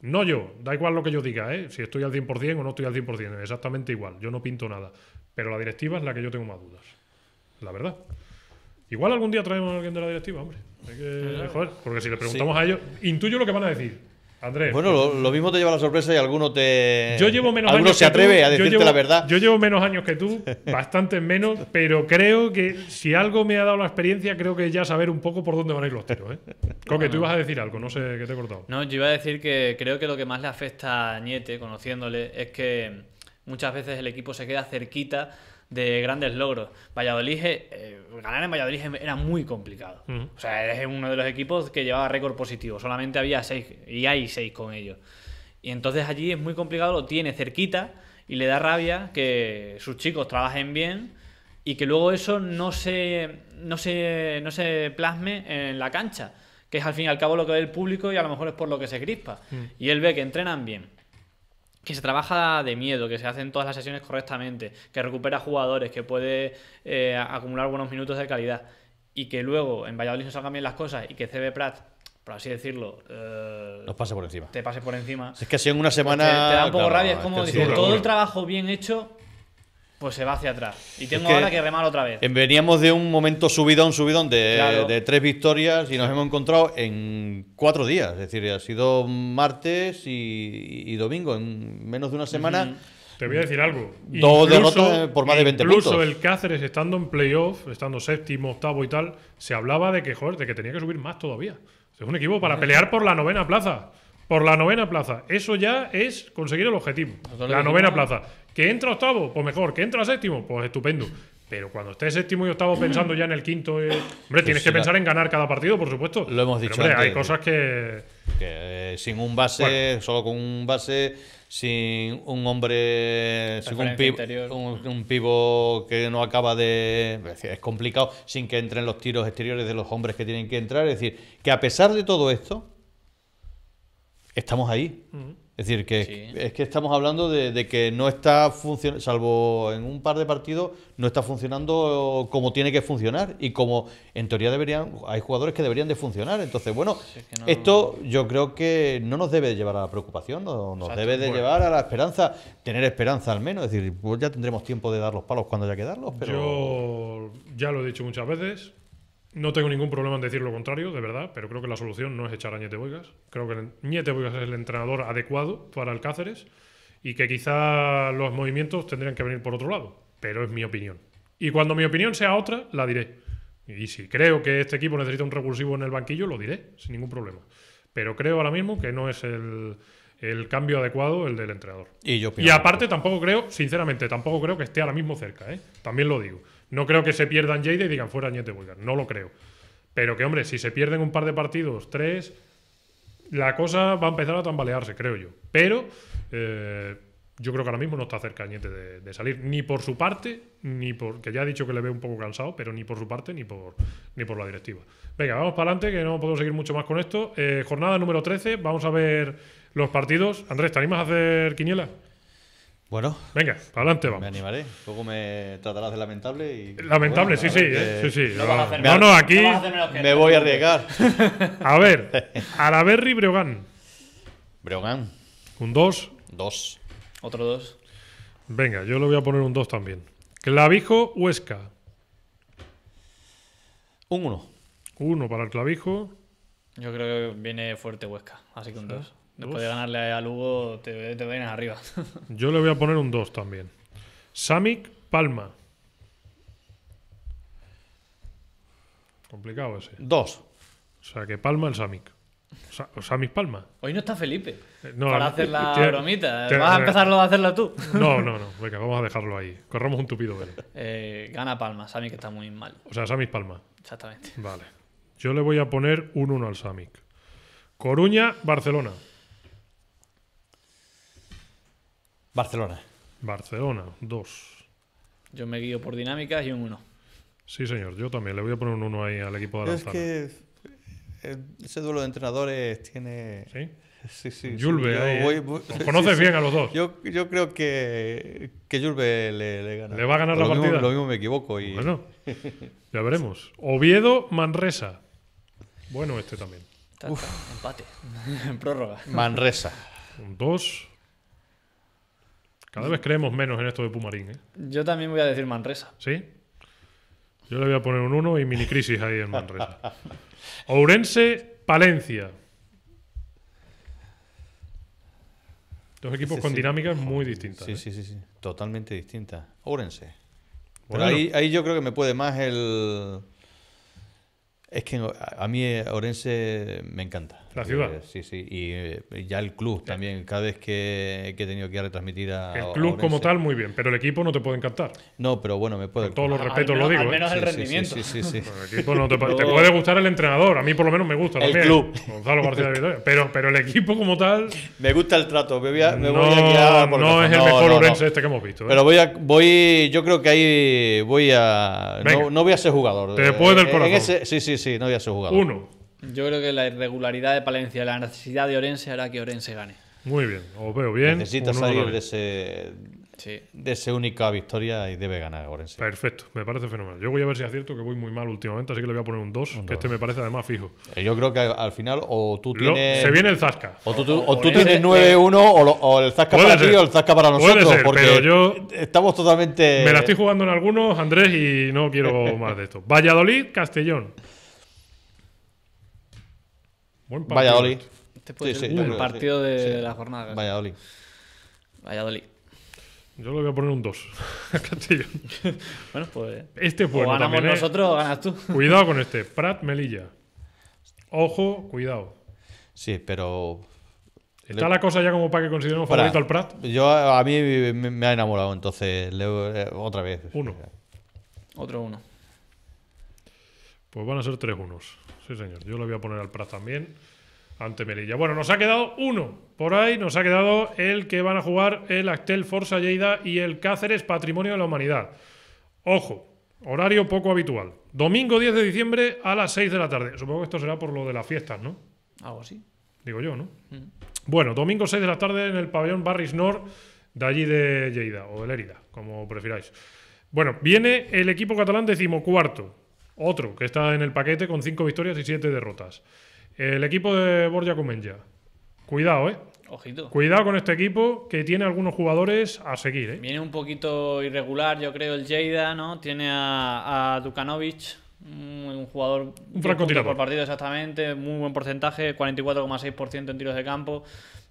No yo, da igual lo que yo diga, ¿eh? si estoy al 100% o no estoy al 100%, exactamente igual, yo no pinto nada. Pero la directiva es la que yo tengo más dudas, la verdad. Igual algún día traemos a alguien de la directiva, hombre. porque si le preguntamos a ellos, intuyo lo que van a decir. Andrés. Bueno, pues, lo, mismo te lleva la sorpresa y alguno te. Yo llevo menos alguno se atreve a decirte la verdad. Yo llevo menos años que tú, bastante menos, pero creo que si algo me ha dado la experiencia, creo que ya saber un poco por dónde van a ir los tiros. ¿eh? Coque, tú ibas a decir algo, no sé qué te he cortado. No, yo iba a decir que creo que lo que más le afecta a Niete, conociéndole, es que muchas veces el equipo se queda cerquita de grandes logros. Valladolid, eh, ganar en Valladolid era muy complicado. Mm. O sea, es uno de los equipos que llevaba récord positivo. Solamente había seis, y hay seis con ellos. Y entonces allí es muy complicado, lo tiene cerquita y le da rabia que sus chicos trabajen bien y que luego eso no se, no se, no se plasme en la cancha, que es al fin y al cabo lo que ve el público y a lo mejor es por lo que se crispa. Mm. Y él ve que entrenan bien, que se trabaja de miedo, que se hacen todas las sesiones correctamente, que recupera jugadores, que puede eh, acumular buenos minutos de calidad y que luego en Valladolid no salgan bien las cosas y que CB Prat, por así decirlo, eh, nos pase por encima. Te pase por encima. Es que si en una pues semana. te, da un poco rabia, es como todo el trabajo bien hecho pues se va hacia atrás. Y tengo ahora que remar otra vez. Veníamos de un momento subidón, subidón de, tres victorias y nos hemos encontrado en cuatro días. Es decir, ha sido martes y, domingo, en menos de una semana. Te voy a decir algo. Dos derrotas eh, por más de 20 incluso puntos. Incluso el Cáceres estando en playoff, estando séptimo, octavo y tal, se hablaba de que, de que tenía que subir más todavía. Es un equipo para pelear por la novena plaza. Por la novena plaza. Eso ya es conseguir el objetivo. La novena plaza. ¿Que entra octavo? Pues mejor. ¿Que entra séptimo? Pues estupendo. Pero cuando estés séptimo y octavo pensando ya en el quinto, eh, hombre, tienes que pensar en ganar cada partido, por supuesto. Lo hemos dicho. hombre, hay cosas que. Eh, sin un base, solo con un base, sin un hombre, sin un, pivo, un, que no acaba de. Es complicado, sin que entren los tiros exteriores de los hombres que tienen que entrar. Es decir, que a pesar de todo esto, estamos ahí. Es decir, que es, que estamos hablando de, que no está funcionando, salvo en un par de partidos, no está funcionando como tiene que funcionar y como en teoría deberían, hay jugadores que deberían de funcionar. Entonces, bueno, esto yo creo que no nos debe llevar a la preocupación, no, nos debe de llevar a la esperanza, tener esperanza al menos. Es decir, pues ya tendremos tiempo de dar los palos cuando haya que darlos. Pero... Yo ya lo he dicho muchas veces, no tengo ningún problema en decir lo contrario, de verdad, pero creo que la solución no es echar a Ñete Boigas. Creo que Ñete Boigas es el entrenador adecuado para el Cáceres y que quizá los movimientos tendrían que venir por otro lado, pero es mi opinión. Y cuando mi opinión sea otra, la diré. Y si creo que este equipo necesita un recursivo en el banquillo, lo diré, sin ningún problema. Pero creo ahora mismo que no es el, cambio adecuado el del entrenador. Y, yo y aparte tampoco creo, sinceramente, tampoco creo que esté ahora mismo cerca, ¿eh? también lo digo. No creo que se pierdan Jade y digan fuera de Vulgar, No lo creo. Pero que, hombre, si se pierden un par de partidos, tres, la cosa va a empezar a tambalearse, creo yo. Pero eh, yo creo que ahora mismo no está cerca Añete de, salir, ni por su parte, ni por. que ya ha dicho que le veo un poco cansado, pero ni por su parte, ni por, ni por la directiva. Venga, vamos para adelante, que no podemos seguir mucho más con esto. Eh, jornada número 13, vamos a ver los partidos. Andrés, ¿te animas a hacer quiniela? Bueno. Venga, adelante vamos. Me animaré. Luego me tratarás de lamentable y. Lamentable, sí, sí, eh, sí, sí, no, no, aquí. me voy a arriesgar. a ver, Araberri Breogán. Breogán. Un 2. 2. Otro 2. Venga, yo le voy a poner un 2 también. Clavijo Huesca. Un 1. Uno para el clavijo. Yo creo que viene fuerte Huesca, así que un 2. Después de ganarle a Lugo, te, te vienes arriba. Yo le voy a poner un 2 también. Samic Palma. Complicado ese. 2. O sea, que Palma el Samic. O Samic Palma. Hoy no está Felipe. Eh, para eh, hacer la bromita. Vas a empezarlo a hacerlo tú. No, no, no. Venga, vamos a dejarlo ahí. Corramos un tupido eh, gana Palma. Samic está muy mal. O sea, Samic Palma. Exactamente. Vale. Yo le voy a poner un 1 al Samic. Coruña, Barcelona. Barcelona. Barcelona, dos. Yo me guío por dinámicas y un uno. Sí, señor, yo también. Le voy a poner un uno ahí al equipo de Aranzana. Es que eh, ese duelo de entrenadores tiene... ¿Sí? Sí, sí. Julve, ¿eh? conoces bien a los dos. Yo, yo creo que, que Julve le, le, gana. Le va a ganar la lo partida. Mismo, lo mismo me equivoco. Bueno, ya veremos. Oviedo, Manresa. Bueno, este también. Empate. en prórroga. Manresa. Un dos... Cada vez creemos menos en esto de Pumarín. ¿eh? Yo también voy a decir Manresa. ¿Sí? Yo le voy a poner un 1 y mini crisis ahí en Manresa. Ourense, Palencia. Dos equipos con dinámicas muy distintas. Sí, ¿eh? sí, sí, sí. Totalmente distintas. Ourense. ahí, ahí yo creo que me puede más el. Es que a mí eh, Orense me encanta. La ciudad. Eh, sí, sí. Y eh, ya el club también. Cada vez que, he tenido que retransmitir a. El club como tal, muy bien. Pero el equipo no te puede encantar. No, pero bueno, me puede. Con todos los respetos lo digo. Al ¿eh? menos el rendimiento. Sí, sí, sí. te, puede gustar el entrenador. A mí, por lo menos, me gusta. El club. de Pero, pero el equipo como tal. Me gusta el trato. no, No es el mejor lorenzo Orense este que hemos visto. Pero voy a. voy Yo creo que ahí voy a. No, voy a ser jugador. Te puede del corazón. sí, sí, sí. No voy a ser jugador. Uno. Yo creo que la irregularidad de Palencia la necesidad de Orense hará que Orense gane. Muy bien, os veo bien. Necesita salir de ese, de ese única victoria y debe ganar Orense. Perfecto, me parece fenomenal. Yo voy a ver si cierto que voy muy mal últimamente, así que le voy a poner un 2, que este me parece además fijo. Eh, yo creo que al final o tú tienes. se viene el Zasca. O tú, tienes 9-1 eh, o, el Zasca para ti o el Zasca para nosotros. pero yo- estamos totalmente. Me la estoy jugando en algunos, Andrés, y no quiero más de esto. Valladolid, Castellón. Buen partido. Valladolid. Este puede ser un partido de la jornada. Valladolid. Oli Yo le voy a poner un 2 bueno, pues. Este es ganamos también, ¿eh? nosotros ganas tú. Cuidado con este. Prat Melilla. Ojo, cuidado. Sí, pero. ¿Está la cosa ya como para que consideremos favorito al Prat? Yo, a mí me, ha enamorado, entonces, leo eh, otra vez. Uno. Otro uno. Pues van a ser tres unos sí señor. Yo lo voy a poner al Prat también ante Melilla. Bueno, nos ha quedado uno. Por ahí nos ha quedado el que van a jugar el Actel Forza Lleida y el Cáceres Patrimonio de la Humanidad. Ojo, horario poco habitual. Domingo 10 de diciembre a las 6 de la tarde. Supongo que esto será por lo de las fiestas, ¿no? Algo así. Digo yo, ¿no? Mm. Bueno, domingo 6 de la tarde en el pabellón Barris Nord de allí de Lleida o de Lérida, como prefiráis. Bueno, viene el equipo catalán decimocuarto otro que está en el paquete con 5 victorias y 7 derrotas. El equipo de Borja Comenja. Cuidado, ¿eh? Ojito. Cuidado con este equipo que tiene algunos jugadores a seguir, eh. Viene un poquito irregular, yo creo, el Lleida, ¿no? Tiene a, a Dukanovic, un jugador un francotirador por partido exactamente, muy buen porcentaje, 44,6% en tiros de campo.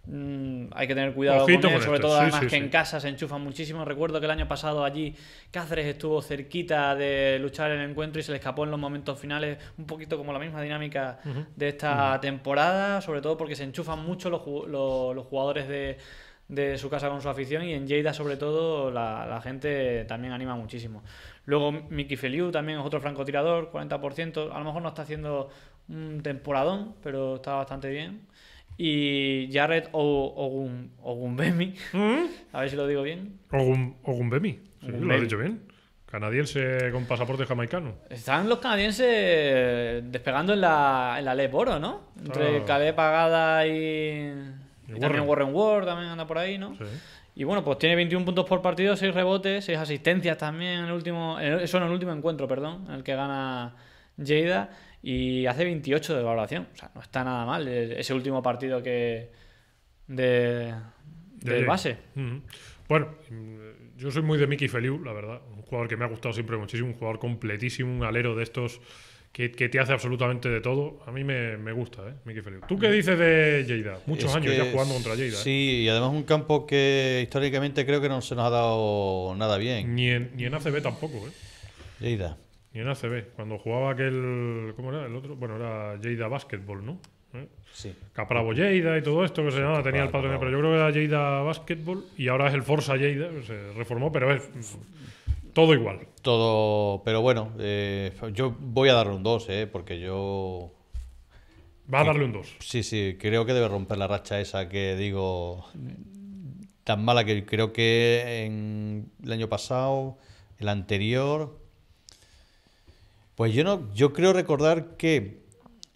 Mm, hay que tener cuidado con él, sobre todo además que en casa se enchufan muchísimo. Recuerdo que el año pasado allí Cáceres estuvo cerquita de luchar el encuentro y se le escapó en los momentos finales, un poquito como la misma dinámica de esta temporada, sobre todo porque se enchufan mucho los, jugadores de, su casa con su afición y en Lleida sobre todo la, la gente también anima muchísimo. Luego Miki Feliu también es otro francotirador, 40%, a lo mejor no está haciendo un temporadón, pero está bastante bien. Y Jared Ogun, Ogunbemi, ¿Mm? a ver si lo digo bien. Ogun, Ogunbemi, lo he dicho bien. Canadiense con pasaporte jamaicano. Están los canadienses despegando en la, en la ¿no? Entre ah. Pagada y, también Warren Ward, también anda por ahí, ¿no? Y bueno, pues tiene 21 puntos por partido, 6 rebotes, 6 asistencias también en el último, eso en el último encuentro, perdón, en el que gana Jada y hace 28 de evaluación. O sea, no está nada mal ese último partido que de, base. Bueno, mm, yo soy muy de Mickey Feliu, la verdad. Un jugador que me ha gustado siempre muchísimo, un jugador completísimo, un alero de estos que, te hace absolutamente de todo. A mí me, gusta, ¿eh? Mickey Feliu. ¿Tú qué mm. dices de Lleida? Muchos años ya jugando contra Lleida. ¿eh? Sí, y además un campo que históricamente creo que no se nos ha dado nada bien. Ni en, ni en ACB tampoco, ¿eh? Lleida. Y en ACB. Cuando jugaba aquel. ¿Cómo era el otro? Bueno, era Lleida Basketball, ¿no? ¿Eh? Sí. Capravo Lleida y todo esto que se llamaba, tenía el patrón pero yo creo que era Lleida Basketball y ahora es el Forza Lleida, se reformó, pero es todo igual. Todo, pero bueno, eh, yo voy a darle un 2, eh, porque yo... Va a darle un 2. Sí, sí, creo que debe romper la racha esa que digo tan mala que creo que en el año pasado, el anterior, pues yo no, yo creo recordar que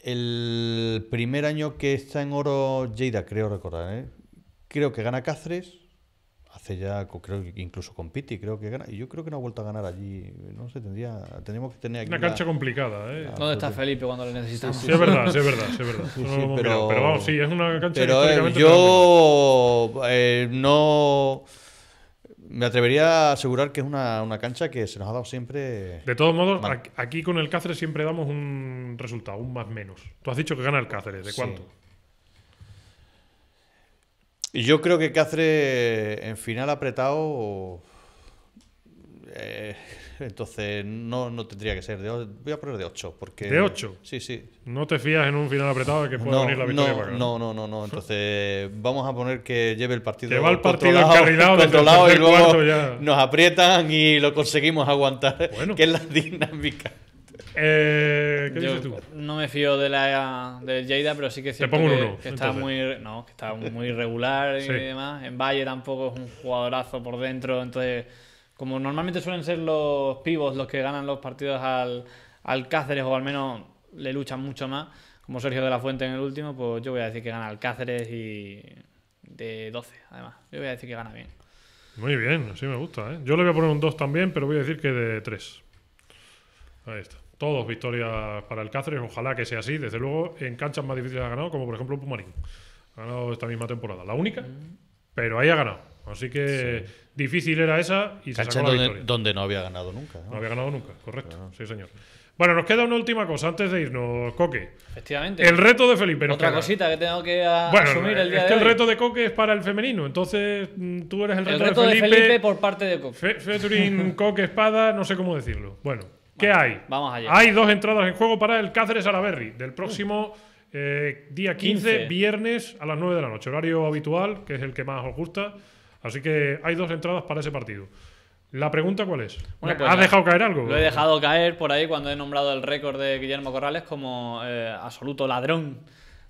el primer año que está en oro Lleida, creo recordar, ¿eh? creo que gana Cáceres, hace ya, creo incluso con Piti, creo que gana, y yo creo que no ha vuelto a ganar allí, no sé, tendría, que tener una cancha complicada, ¿eh? ¿Dónde está Felipe cuando le necesitamos? Sí, es verdad, sí, es verdad, es verdad. pero, pero, vamos, sí, es una cancha. Pero eh, yo eh, no me atrevería a asegurar que es una, cancha que se nos ha dado siempre. De todos modos, aquí con el Cáceres siempre damos un resultado, un más menos. Tú has dicho que gana el Cáceres, ¿de cuánto? Yo creo que Cáceres en final apretado. Eh, entonces no, no tendría que ser. De, voy a poner de 8. Porque, ¿De 8? Sí, sí. No te fías en un final apretado que pueda venir la victoria. No, no, no, no, Entonces vamos a poner que lleve el partido. Que el partido controlado y luego nos aprietan y lo conseguimos aguantar. Que es la dinámica. Eh, ¿Qué dices tú? No me fío de la de Lleida, pero sí que que, está muy no, está muy irregular y demás. En Valle tampoco es un jugadorazo por dentro, entonces como normalmente suelen ser los pivos los que ganan los partidos al, Cáceres o al menos le luchan mucho más, como Sergio de la Fuente en el último, pues yo voy a decir que gana al Cáceres y de 12, además. Yo voy a decir que gana bien. Muy bien, así me gusta. ¿eh? Yo le voy a poner un 2 también, pero voy a decir que de 3. Ahí está. Todos victorias para el Cáceres, ojalá que sea así. Desde luego, en canchas más difíciles ha ganado, como por ejemplo Pumarín. Ha ganado esta misma temporada. La única, mm. pero ahí ha ganado. Así que difícil era esa y se la donde, donde, no había ganado nunca. ¿no? había ganado nunca, correcto. Sí, señor. Bueno, nos queda una última cosa antes de irnos, Coque. Efectivamente. El reto de Felipe. Otra cosita que tengo que asumir el es que el reto de Coque es para el femenino. Entonces, mm, tú eres el reto, el reto de, Felipe, por parte de Coque. Coque Espada, no sé cómo decirlo. Bueno, ¿qué hay? Vamos allá. Hay dos entradas en juego para el Cáceres Alaberry del próximo eh, día 15, viernes a las 9 de la noche. Horario habitual, que es el que más os gusta. Así que hay dos entradas para ese partido. ¿La pregunta cuál es? Pues ¿Has dejado caer algo? Lo he dejado caer por ahí cuando he nombrado el récord de Guillermo Corrales como eh, absoluto ladrón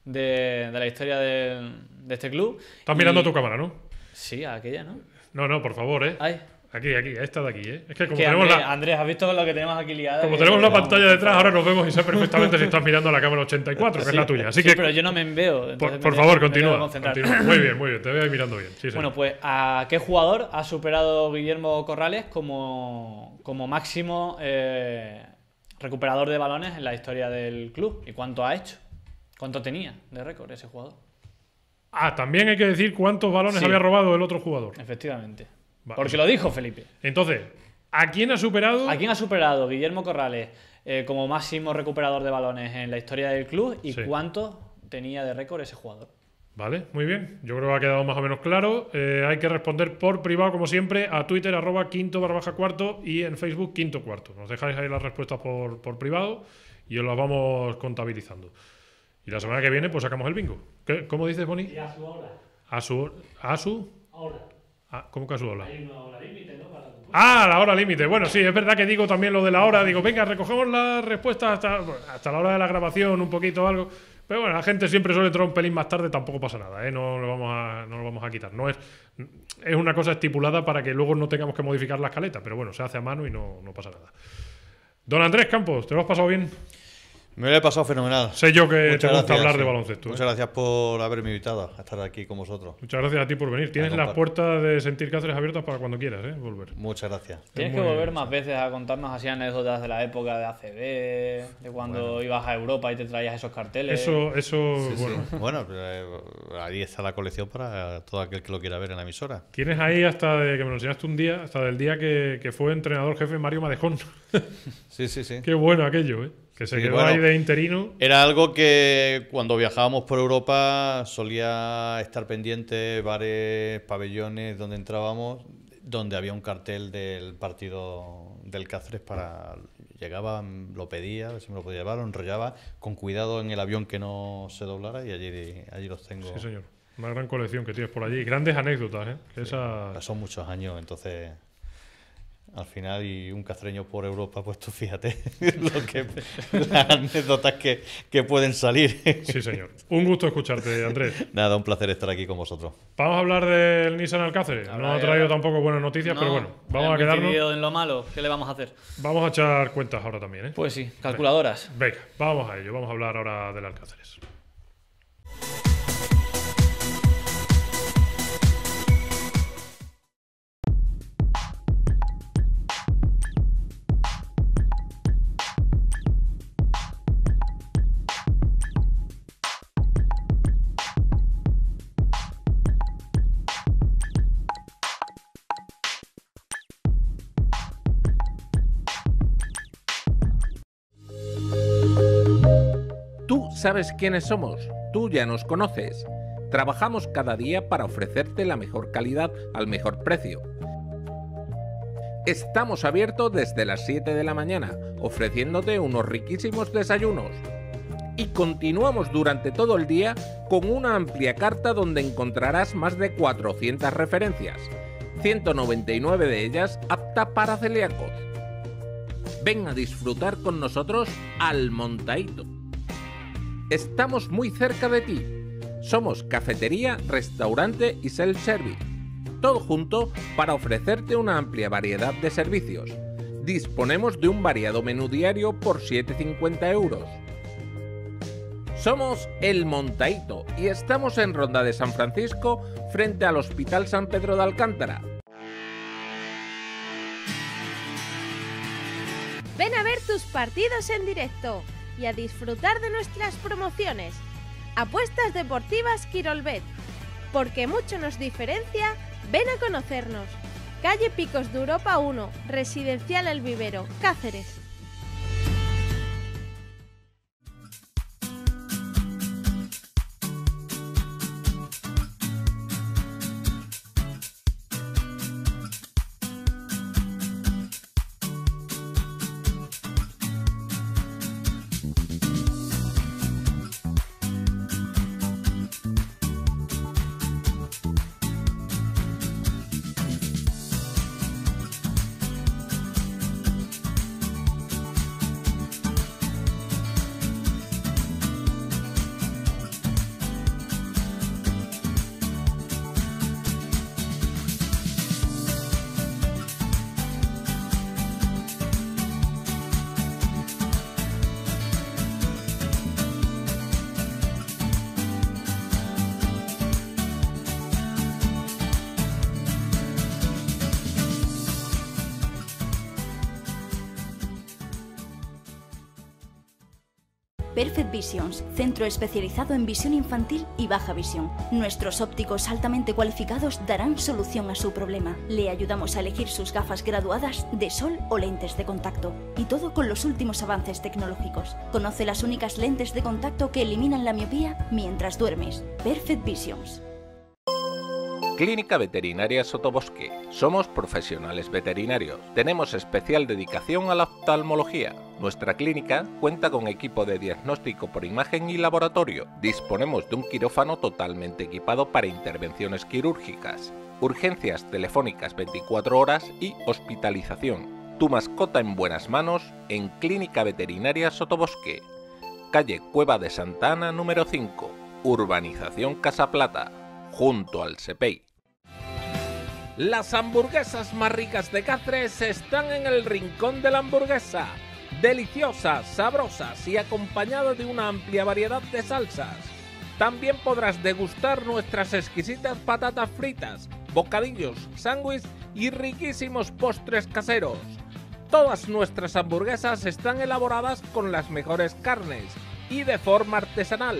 de, la historia de, este club. Estás mirando mirando tu cámara, ¿no? Sí, a aquella, ¿no? No, no, por favor, ¿eh? Ay. Aquí, aquí, esta de aquí, ¿eh? Es que como tenemos la... Andrés, ¿has visto lo que tenemos aquí liada? Como tenemos la eh, pantalla detrás, ahora nos vemos y sé perfectamente si estás mirando a la cámara 84, que es la tuya. Así sí, pero yo no me veo. Por, favor, continúa, Muy bien, muy bien, te veo ahí mirando bien. bueno, pues ¿a qué jugador ha superado Guillermo Corrales como, como máximo eh, recuperador de balones en la historia del club? ¿Y cuánto ha hecho? ¿Cuánto tenía de récord ese jugador? Ah, también hay que decir cuántos balones había robado el otro jugador. Efectivamente. Por Porque lo dijo Felipe. Entonces, ¿a quién ha superado? ¿A quién ha superado Guillermo Corrales eh, como máximo recuperador de balones en la historia del club y cuánto tenía de récord ese jugador? Vale, muy bien. Yo creo que ha quedado más o menos claro. Eh, hay que responder por privado, como siempre, a Twitter, arroba quinto barra baja cuarto y en Facebook quinto cuarto. Nos dejáis ahí las respuestas por, privado y os las vamos contabilizando. Y la semana que viene, pues sacamos el bingo. ¿Cómo dices, Boni? Y a su hora. A su, a su hora. Ah, ¿Cómo que a su Hay una hora límite, ¿no? ah, la hora límite. Bueno, sí, es verdad que digo también lo de la hora. Digo, venga, recogemos las respuestas hasta, hasta la hora de la grabación, un poquito algo. Pero bueno, la gente siempre suele entrar un pelín más tarde, tampoco pasa nada, ¿eh? no, lo vamos a, no lo vamos a quitar. No es, es una cosa estipulada para que luego no tengamos que modificar la escaleta, pero bueno, se hace a mano y no, no pasa nada. Don Andrés Campos, ¿te lo has pasado bien? Me lo he pasado fenomenal. Sé yo que te gusta hablar de baloncesto. ¿eh? Muchas gracias por haberme invitado a estar aquí con vosotros. Muchas gracias a ti por venir. Tienes las puertas de Sentir Cáceres abiertas para cuando quieras, ¿eh? Volver. Muchas gracias. Tienes que volver más veces a contarnos así anécdotas de la época de ACB, de cuando ibas a Europa y te traías esos carteles. Eso, eso, bueno. Eh, ahí está la colección para todo aquel que lo quiera ver en la emisora. Tienes ahí hasta que me lo enseñaste un día, hasta del día que fue entrenador jefe Mario Madejón. sí, sí, sí. Qué bueno aquello, ¿eh? Que interino. Era algo que cuando viajábamos por Europa solía estar pendiente bares, pabellones donde entrábamos, donde había un cartel del partido del Cáceres para llegaba, lo pedía, a ver si me lo podía llevar, lo enrollaba con cuidado en el avión que no se doblara y allí, allí los tengo. Sí, señor. Una gran colección que tienes por allí. Grandes anécdotas, ¿eh? muchos años, entonces al final, y un castreño por Europa, pues fíjate las anécdotas que, pueden salir. Sí, señor. Un gusto escucharte, Andrés. Nada, un placer estar aquí con vosotros. Vamos a hablar del Nissan Alcáceres. no ha traído tampoco buenas noticias, pero bueno, vamos a quedarnos. en lo malo, ¿qué le vamos a hacer? Vamos a echar cuentas ahora también, ¿eh? Pues sí, calculadoras. Venga, venga vamos a ello, vamos a hablar ahora del Alcáceres. sabes quiénes somos, tú ya nos conoces. Trabajamos cada día para ofrecerte la mejor calidad al mejor precio. Estamos abiertos desde las 7 de la mañana, ofreciéndote unos riquísimos desayunos. Y continuamos durante todo el día con una amplia carta donde encontrarás más de 400 referencias, 199 de ellas apta para celíacos. Ven a disfrutar con nosotros al Montaito Estamos muy cerca de ti. Somos cafetería, restaurante y self-service. Todo junto para ofrecerte una amplia variedad de servicios. Disponemos de un variado menú diario por 7,50 euros. Somos El Montaito y estamos en Ronda de San Francisco frente al Hospital San Pedro de Alcántara. Ven a ver tus partidos en directo y a disfrutar de nuestras promociones. Apuestas Deportivas Kirolbet. Porque mucho nos diferencia, ven a conocernos. Calle Picos de Europa 1, Residencial El Vivero, Cáceres. Visions, centro especializado en visión infantil y baja visión. Nuestros ópticos altamente cualificados darán solución a su problema. Le ayudamos a elegir sus gafas graduadas de sol o lentes de contacto, y todo con los últimos avances tecnológicos. Conoce las únicas lentes de contacto que eliminan la miopía mientras duermes. Perfect Visions. Clínica Veterinaria Sotobosque. Somos profesionales veterinarios. Tenemos especial dedicación a la oftalmología nuestra clínica cuenta con equipo de diagnóstico por imagen y laboratorio. Disponemos de un quirófano totalmente equipado para intervenciones quirúrgicas, urgencias telefónicas 24 horas y hospitalización. Tu mascota en buenas manos en Clínica Veterinaria Sotobosque, calle Cueva de Santa Ana número 5, Urbanización Casa Plata. junto al SEPEI. Las hamburguesas más ricas de Cáceres están en el Rincón de la Hamburguesa deliciosas, sabrosas y acompañadas de una amplia variedad de salsas. También podrás degustar nuestras exquisitas patatas fritas, bocadillos, sándwiches y riquísimos postres caseros. Todas nuestras hamburguesas están elaboradas con las mejores carnes y de forma artesanal.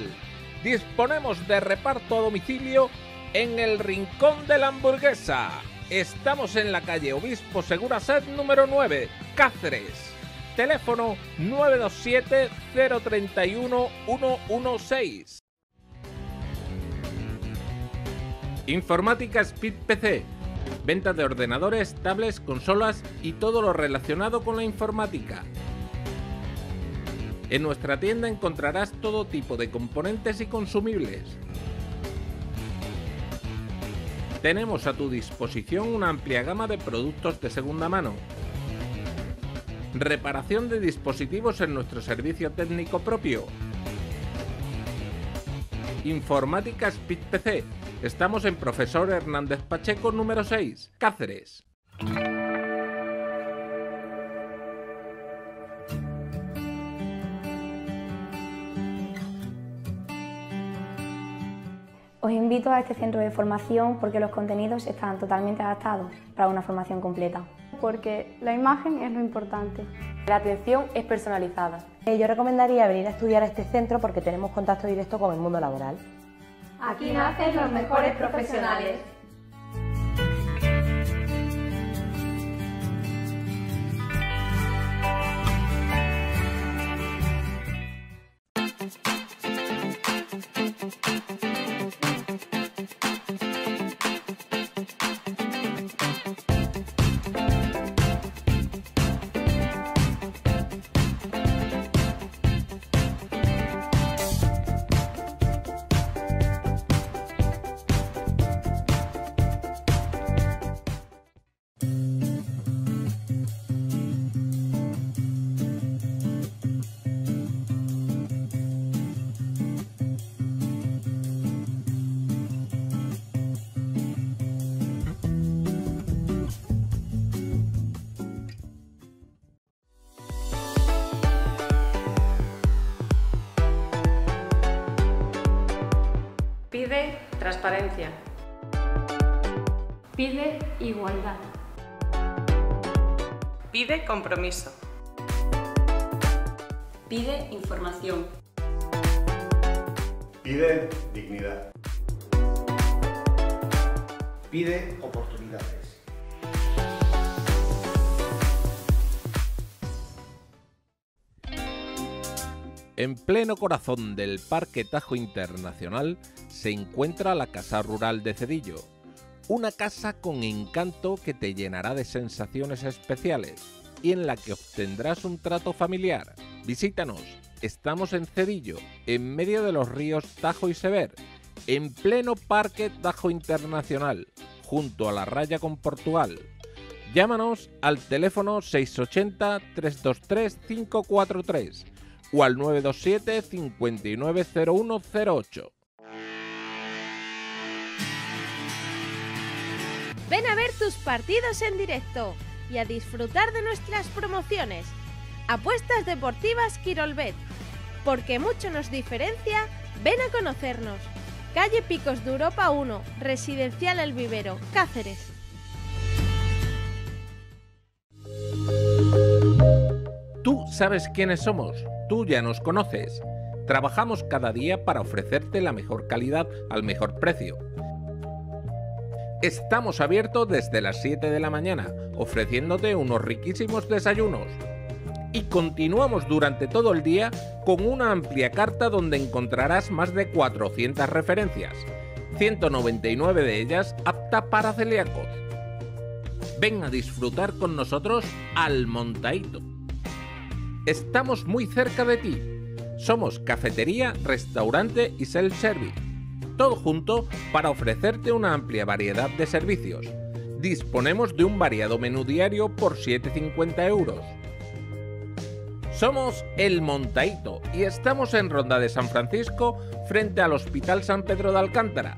Disponemos de reparto a domicilio en el Rincón de la Hamburguesa. Estamos en la calle Obispo Segura Set número 9, Cáceres teléfono 927-031-116. Informática Speed PC. Venta de ordenadores, tablets, consolas y todo lo relacionado con la informática. En nuestra tienda encontrarás todo tipo de componentes y consumibles. Tenemos a tu disposición una amplia gama de productos de segunda mano, reparación de dispositivos en nuestro servicio técnico propio. Informática Speed PC. Estamos en Profesor Hernández Pacheco número 6, Cáceres. Os invito a este centro de formación porque los contenidos están totalmente adaptados para una formación completa porque la imagen es lo importante. La atención es personalizada. Eh, yo recomendaría venir a estudiar a este centro porque tenemos contacto directo con el mundo laboral. Aquí nacen los mejores profesionales. Pide igualdad. Pide compromiso. Pide información. Pide dignidad. Pide oportunidades. En pleno corazón del Parque Tajo Internacional se encuentra la Casa Rural de Cedillo, una casa con encanto que te llenará de sensaciones especiales y en la que obtendrás un trato familiar. Visítanos, estamos en Cedillo, en medio de los ríos Tajo y Sever, en pleno Parque Tajo Internacional, junto a la raya con Portugal. Llámanos al teléfono 680 323 543 o al 927 590108. Ven a ver tus partidos en directo y a disfrutar de nuestras promociones. Apuestas Deportivas Quirolbet. Porque mucho nos diferencia, ven a conocernos. Calle Picos de Europa 1, Residencial El Vivero, Cáceres. ¿Tú sabes quiénes somos? Tú ya nos conoces. Trabajamos cada día para ofrecerte la mejor calidad al mejor precio. Estamos abiertos desde las 7 de la mañana, ofreciéndote unos riquísimos desayunos. Y continuamos durante todo el día con una amplia carta donde encontrarás más de 400 referencias, 199 de ellas apta para celíacos. Ven a disfrutar con nosotros al montaito. Estamos muy cerca de ti. Somos cafetería, restaurante y self-service. Todo junto para ofrecerte una amplia variedad de servicios. Disponemos de un variado menú diario por 7,50 euros. Somos El Montaito y estamos en Ronda de San Francisco frente al Hospital San Pedro de Alcántara.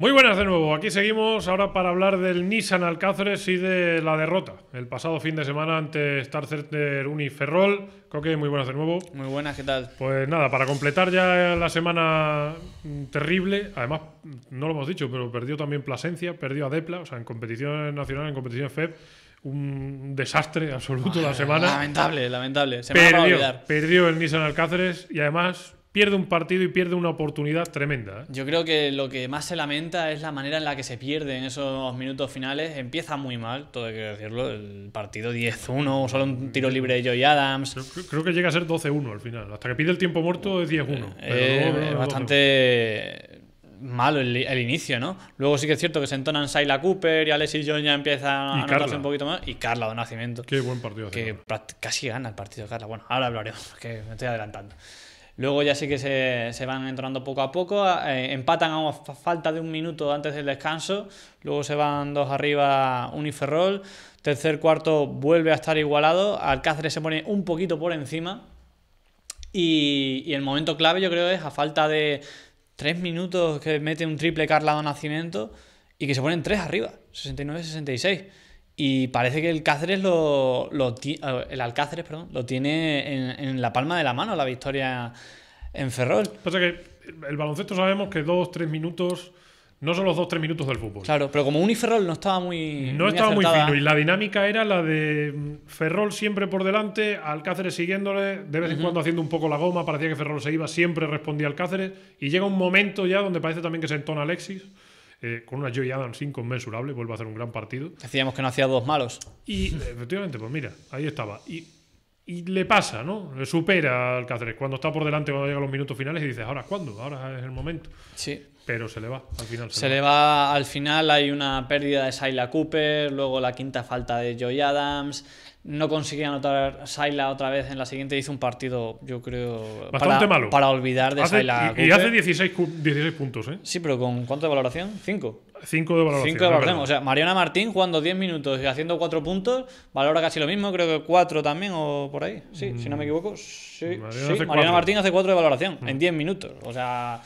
Muy buenas de nuevo, aquí seguimos ahora para hablar del Nissan Alcáceres y de la derrota el pasado fin de semana ante Star Center Uniferrol. Coque, muy buenas de nuevo. Muy buenas, ¿qué tal? Pues nada, para completar ya la semana mm, terrible, además no lo hemos dicho, pero perdió también Plasencia, perdió a Depla, o sea, en competición nacional, en competición FEB, un desastre absoluto la semana. Lamentable, lamentable. Se va a olvidar. Perdió el Nissan Alcáceres y además pierde un partido y pierde una oportunidad tremenda. ¿eh? Yo creo que lo que más se lamenta es la manera en la que se pierde en esos minutos finales. Empieza muy mal, todo hay que decirlo, el partido 10-1, solo un tiro libre de Joey Adams. Creo, que llega a ser 12-1 al final, hasta que pide el tiempo muerto es 10-1. Eh, eh bastante malo el, inicio, ¿no? Luego sí que es cierto que se entonan Syla Cooper y Alexis John empieza a anotarse un poquito más. Y Carla donacimiento. Qué buen partido. Que casi gana el partido Carla. Bueno, ahora hablaremos, que me estoy adelantando. Luego ya sí que se, van entrando poco a poco, eh, empatan a falta de un minuto antes del descanso, luego se van dos arriba Uniferrol, tercer cuarto vuelve a estar igualado, Alcáceres se pone un poquito por encima y, el momento clave yo creo es a falta de tres minutos que mete un triple Carlado Nacimiento y que se ponen tres arriba, 69-66. Y parece que el Cáceres lo, el Alcáceres, perdón, lo tiene en, en, la palma de la mano la victoria en Ferrol. Pasa que el baloncesto sabemos que dos, tres minutos no son los dos, tres minutos del fútbol. Claro, pero como Uniferrol no estaba muy. No estaba muy fino y la dinámica era la de mm, Ferrol siempre por delante, Alcáceres siguiéndole, de vez en cuando haciendo un poco la goma, parecía que Ferrol se iba, siempre respondía Alcáceres y llega un momento ya donde parece también que se entona Alexis eh, con una Joy Adams inconmensurable, vuelve a hacer un gran partido. Decíamos que no hacía dos malos. Y eh, efectivamente, pues mira, ahí estaba. Y, y le pasa, ¿no? Le supera al Cáceres cuando está por delante, cuando llega los minutos finales y dices, ¿ahora cuándo? Ahora es el momento. Sí. Pero se le va al final. Se, le va. al final, hay una pérdida de Saila Cooper, luego la quinta falta de Joy Adams no consigue anotar Saila otra vez en la siguiente. Hizo un partido, yo creo. Bastante para, malo. Para olvidar de Saila. Y, hace 16, puntos, ¿eh? Sí, pero ¿con cuánto de valoración? Cinco. Cinco de valoración. Cinco de valoración. O sea, Mariana Martín jugando 10 minutos y haciendo cuatro puntos, valora casi lo mismo, creo que cuatro también o por ahí. Sí, si no me mm. equivoco. Sí, Mariana, sí. Martín hace cuatro de valoración en 10 mm. minutos. O sea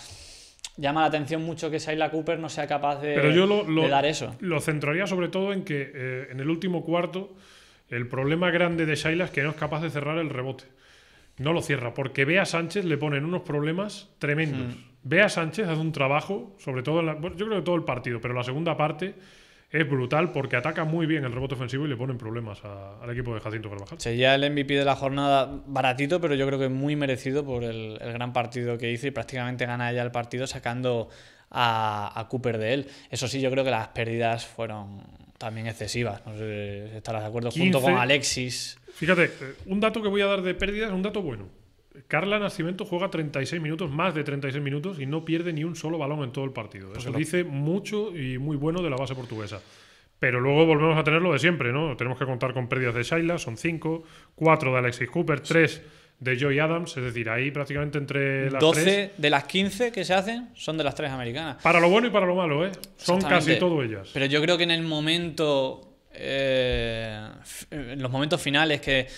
llama la atención mucho que Saila Cooper no sea capaz de, Pero yo lo, dar eso. Lo centraría sobre todo en que eh, en el último cuarto el problema grande de Shaila es que no es capaz de cerrar el rebote. No lo cierra, porque Bea Sánchez le ponen unos problemas tremendos. vea Bea Sánchez hace un trabajo, sobre todo yo creo que todo el partido, pero la segunda parte es brutal porque ataca muy bien el rebote ofensivo y le ponen problemas al equipo de Jacinto Carvajal. Ya el MVP de la jornada baratito, pero yo creo que muy merecido por el, gran partido que hizo y prácticamente gana ya el partido sacando a, a, Cooper de él. Eso sí, yo creo que las pérdidas fueron también excesivas. No sé si estarás de acuerdo junto con Alexis. Fíjate, eh, un dato que voy a dar de pérdidas es un dato bueno. Carla Nascimento juega 36 minutos, más de 36 minutos, y no pierde ni un solo balón en todo el partido. Pues Eso lo... dice mucho y muy bueno de la base portuguesa. Pero luego volvemos a tener lo de siempre, ¿no? Tenemos que contar con pérdidas de Shaila, son 5, 4 de Alexis Cooper, 3 de Joey Adams, es decir, ahí prácticamente entre las 12 de las 15 que se hacen son de las tres americanas. Para lo bueno y para lo malo, ¿eh? Son casi todas ellas. Pero yo creo que en el momento, eh, en los momentos finales que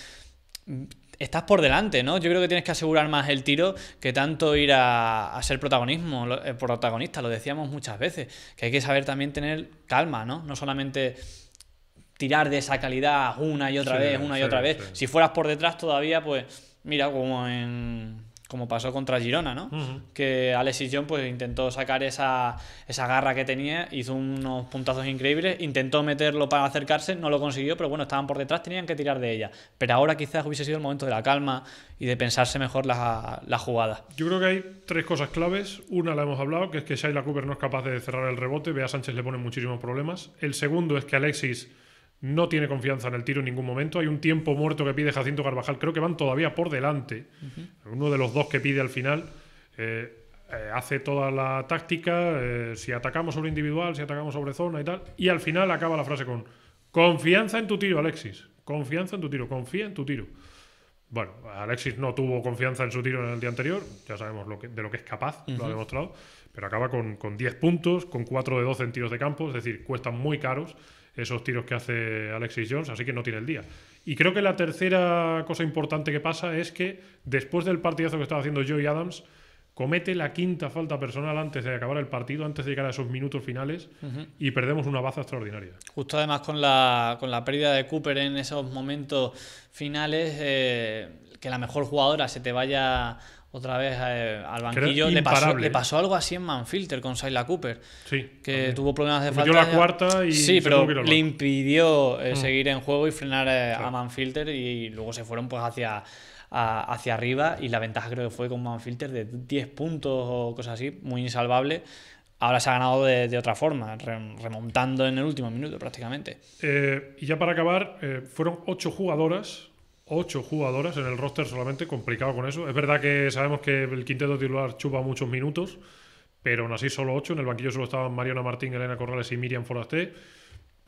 estás por delante, ¿no? Yo creo que tienes que asegurar más el tiro que tanto ir a, ser protagonismo, eh, protagonista, lo decíamos muchas veces, que hay que saber también tener calma, ¿no? No solamente tirar de esa calidad una y otra vez, una y otra vez. Si fueras por detrás todavía, pues mira, como en como pasó contra Girona, ¿no? Que Alexis John pues intentó sacar esa, esa garra que tenía, hizo unos puntazos increíbles, intentó meterlo para acercarse, no lo consiguió, pero bueno, estaban por detrás, tenían que tirar de ella. Pero ahora quizás hubiese sido el momento de la calma y de pensarse mejor la, la jugada. Yo creo que hay tres cosas claves. Una la hemos hablado, que es que Shaila Cooper no es capaz de cerrar el rebote, Vea Sánchez le pone muchísimos problemas. El segundo es que Alexis no tiene confianza en el tiro en ningún momento. Hay un tiempo muerto que pide Jacinto Carvajal, creo que van todavía por delante. Uno de los dos que pide al final eh, eh, hace toda la táctica, eh, si atacamos sobre individual, si atacamos sobre zona y tal. Y al final acaba la frase con, confianza en tu tiro, Alexis, confianza en tu tiro, confía en tu tiro. Bueno, Alexis no tuvo confianza en su tiro en el día anterior, ya sabemos lo de lo que es capaz, lo ha demostrado, pero acaba con, con 10 puntos, con 4 de 12 en tiros de campo, es decir, cuestan muy caros esos tiros que hace Alexis Jones, así que no tiene el día. Y creo que la tercera cosa importante que pasa es que después del partidazo que estaba haciendo Joey Adams, comete la quinta falta personal antes de acabar el partido, antes de llegar a esos minutos finales, y perdemos una baza extraordinaria. Justo además con la, con la pérdida de Cooper en esos momentos finales, eh, que la mejor jugadora se te vaya otra vez eh, al banquillo. Le pasó, algo así en Manfilter con Sayla Cooper. Sí. Que tuvo problemas de falta. la cuarta y. Sí, pero le impidió eh, mm. seguir en juego y frenar eh, a Manfilter y luego se fueron pues hacia. hacia arriba y la ventaja creo que fue con Manfilter de 10 puntos o cosas así, muy insalvable. Ahora se ha ganado de, otra forma, remontando en el último minuto prácticamente. y ya para acabar, fueron ocho jugadoras ocho jugadoras en el roster solamente, complicado con eso. Es verdad que sabemos que el quinteto titular chupa muchos minutos, pero aún así solo ocho. En el banquillo solo estaban Mariana Martín, Elena Corrales y Miriam Forasté.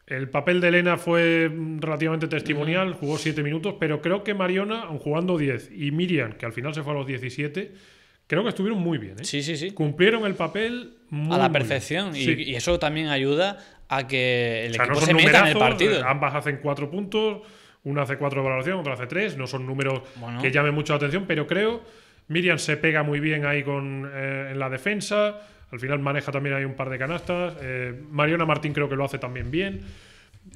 El papel de Elena fue relativamente testimonial, jugó siete minutos, pero creo que Mariona, aun jugando diez y Miriam, que al final se fue a los 17, creo que estuvieron muy bien. ¿eh? Sí, sí, sí. Cumplieron el papel a la perfección. Y, eso también ayuda a que el equipo se meta en el partido. Ambas hacen cuatro puntos. Una hace cuatro de valoración, otra hace tres. No son números que llamen mucho la atención, pero creo. Miriam se pega muy bien ahí con, eh, en la defensa. Al final maneja también ahí un par de canastas. Eh, Mariona Martín creo que lo hace también bien.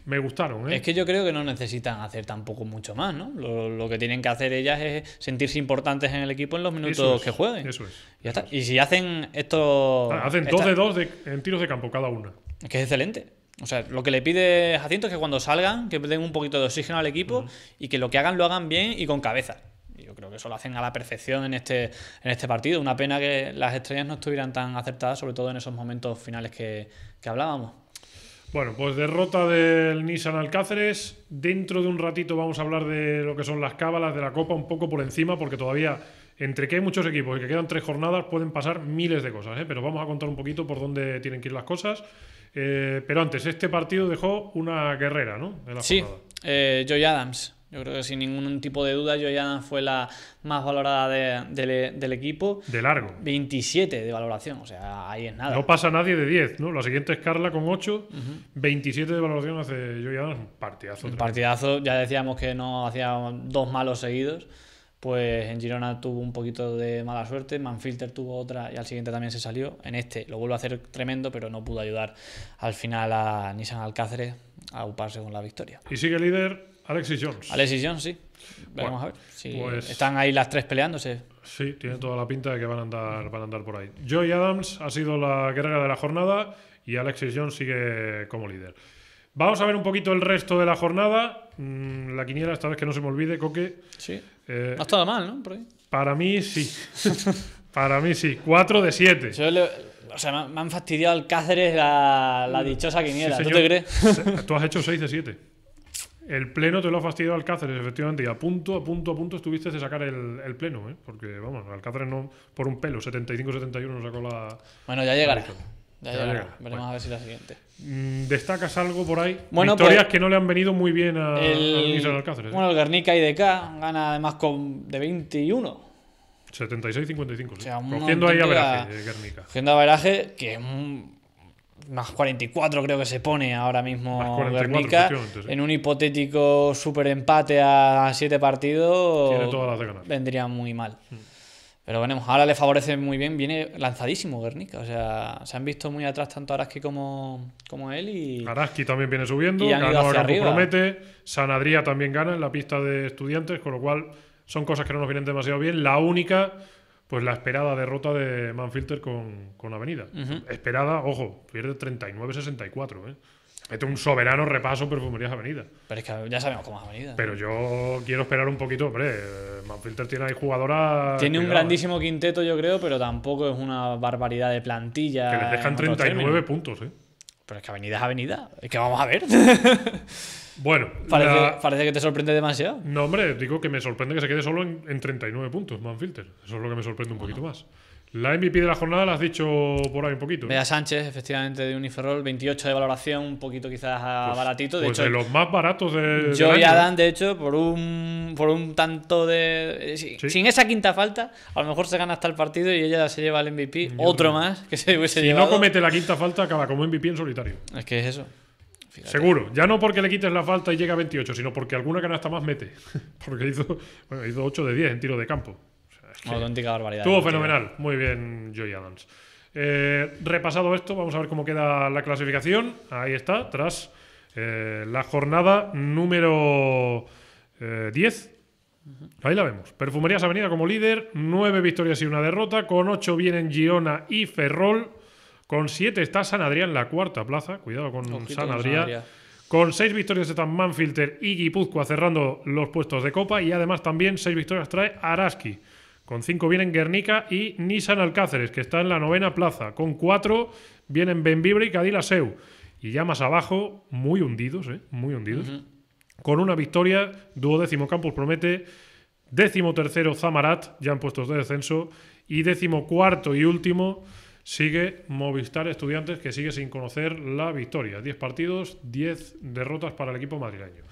Me gustaron, ¿eh? Es que yo creo que no necesitan hacer tampoco mucho más, ¿no? Lo, que tienen que hacer ellas es sentirse importantes en el equipo en los minutos que jueguen. Eso es. Ya está. Y si hacen esto. Ah, hacen dos de dos en tiros de campo cada una. Es que es excelente. O sea, lo que le pide Jacinto es que cuando salgan, que den un poquito de oxígeno al equipo y que lo que hagan lo hagan bien y con cabeza. yo creo que eso lo hacen a la perfección en este, en este partido. Una pena que las estrellas no estuvieran tan acertadas, sobre todo en esos momentos finales que, hablábamos. Bueno, pues derrota del Nissan Alcáceres. Dentro de un ratito vamos a hablar de lo que son las cábalas de la Copa, un poco por encima, porque todavía entre que hay muchos equipos y que quedan tres jornadas pueden pasar miles de cosas, ¿eh? pero vamos a contar un poquito por dónde tienen que ir las cosas. Eh, pero antes, este partido dejó una guerrera, ¿no? sí, eh, Joy Adams. Yo creo que sin ningún tipo de duda, Joy Adams fue la más valorada e, del equipo. De largo. 27 de valoración, o sea, ahí es nada. No pasa nadie de 10, ¿no? La siguiente es Carla con 8, 27 de valoración hace Joy Adams, un partidazo. Un partidazo, ya decíamos que no hacía dos malos seguidos pues en Girona tuvo un poquito de mala suerte, Manfilter tuvo otra y al siguiente también se salió. En este lo vuelvo a hacer tremendo, pero no pudo ayudar al final a Nissan Alcácer a ocuparse con la victoria. Y sigue líder Alexis Jones. Alexis Jones, sí. vamos a ver. Pues- están ahí las tres peleándose. Sí, tiene toda la pinta de que van a andar, andar por ahí. Joey Adams ha sido la guerrera de la jornada y Alexis Jones sigue como líder. Vamos a ver un poquito el resto de la jornada. Mm, la quiniela, esta vez que no se me olvide, Coque. Sí. Eh, ha estado mal, ¿no? Para mí sí. para mí sí. 4 de 7. o sea, me han fastidiado Alcáceres la, mm, dichosa quiniela. ¿Tú te crees? Tú has hecho 6 de 7. El pleno te lo ha fastidiado al efectivamente. Y a punto, a punto, a punto estuviste de sacar el, pleno, ¿eh? Porque, vamos, Alcáceres no, por un pelo, 75-71 nos sacó la. Bueno, ya llegará. Ya, ya veremos a ver si la siguiente. Mm, ¿Destacas algo por ahí? Bueno, Victorias pues, que no le han venido muy bien a, el, a Alcáceres. Bueno, el Guernica IDK gana además con, de 21. 76-55, sí. cogiendo ahí a Veraje. Cogiendo a Veraje, que es un, más 44 creo que se pone ahora mismo 44, Guernica. En un hipotético empate a 7 partidos, vendría muy mal. Mm. Pero bueno, ahora le favorece muy bien, viene lanzadísimo Guernica. O sea, se han visto muy atrás tanto Araski como, como él. y Araski también viene subiendo, ganó promete. San también gana en la pista de estudiantes, con lo cual son cosas que no nos vienen demasiado bien. La única, pues la esperada derrota de Manfilter con, con Avenida. Esperada, ojo, pierde 39-64. ¿eh? Mete un soberano repaso en Perfumerías Avenida. Pero es que ya sabemos cómo es Avenida. Pero yo quiero esperar un poquito, hombre. Eh, Manfilter tiene ahí jugadoras. Tiene un grandísimo quinteto, yo creo, pero tampoco es una barbaridad de plantilla. Que les dejan 39 puntos, ¿eh? Pero es que Avenida es Avenida. Es que vamos a ver. bueno. Parece, que te sorprende demasiado. No, hombre, digo que me sorprende que se quede solo en, 39 puntos, Manfilter. Eso es lo que me sorprende un poquito más. La MVP de la jornada la has dicho por ahí un poquito. ¿eh? Sánchez, efectivamente, de Uniferrol, 28 de valoración, un poquito quizás a pues, baratito. De pues de los más baratos de. Yo y Adán, de hecho, por un, por un tanto de. Eh, sin, esa quinta falta, a lo mejor se gana hasta el partido y ella se lleva el MVP. otro más que se hubiese Si no comete la quinta falta, acaba como MVP en solitario. Es que es eso. Seguro, ya no porque le quites la falta y llega a 28, sino porque alguna canasta más mete. porque hizo, bueno, hizo 8 de 10 en tiro de campo. Una auténtica barbaridad. Estuvo fenomenal. Muy bien, Joey Adams. Eh, repasado esto, vamos a ver cómo queda la clasificación. Ahí está, tras eh, la jornada número 10. Eh, Ahí la vemos. Perfumerías Avenida como líder, nueve victorias y una derrota. Con 8 vienen Giona y Ferrol. Con siete está San Adrián en la cuarta plaza. Cuidado con San Adrián. Con seis victorias están Manfilter y Guipúzcoa cerrando los puestos de copa. Y además también seis victorias trae Araski. Con cinco vienen Guernica y Nissan Alcáceres, que está en la novena plaza. Con cuatro vienen Benvibre y seu Y ya más abajo, muy hundidos, ¿eh? muy hundidos. Con una victoria, décimo Campos Promete, décimo tercero Zamarat, ya en puestos de descenso, y décimo cuarto y último sigue Movistar Estudiantes, que sigue sin conocer la victoria. 10 partidos, 10 derrotas para el equipo madrileño.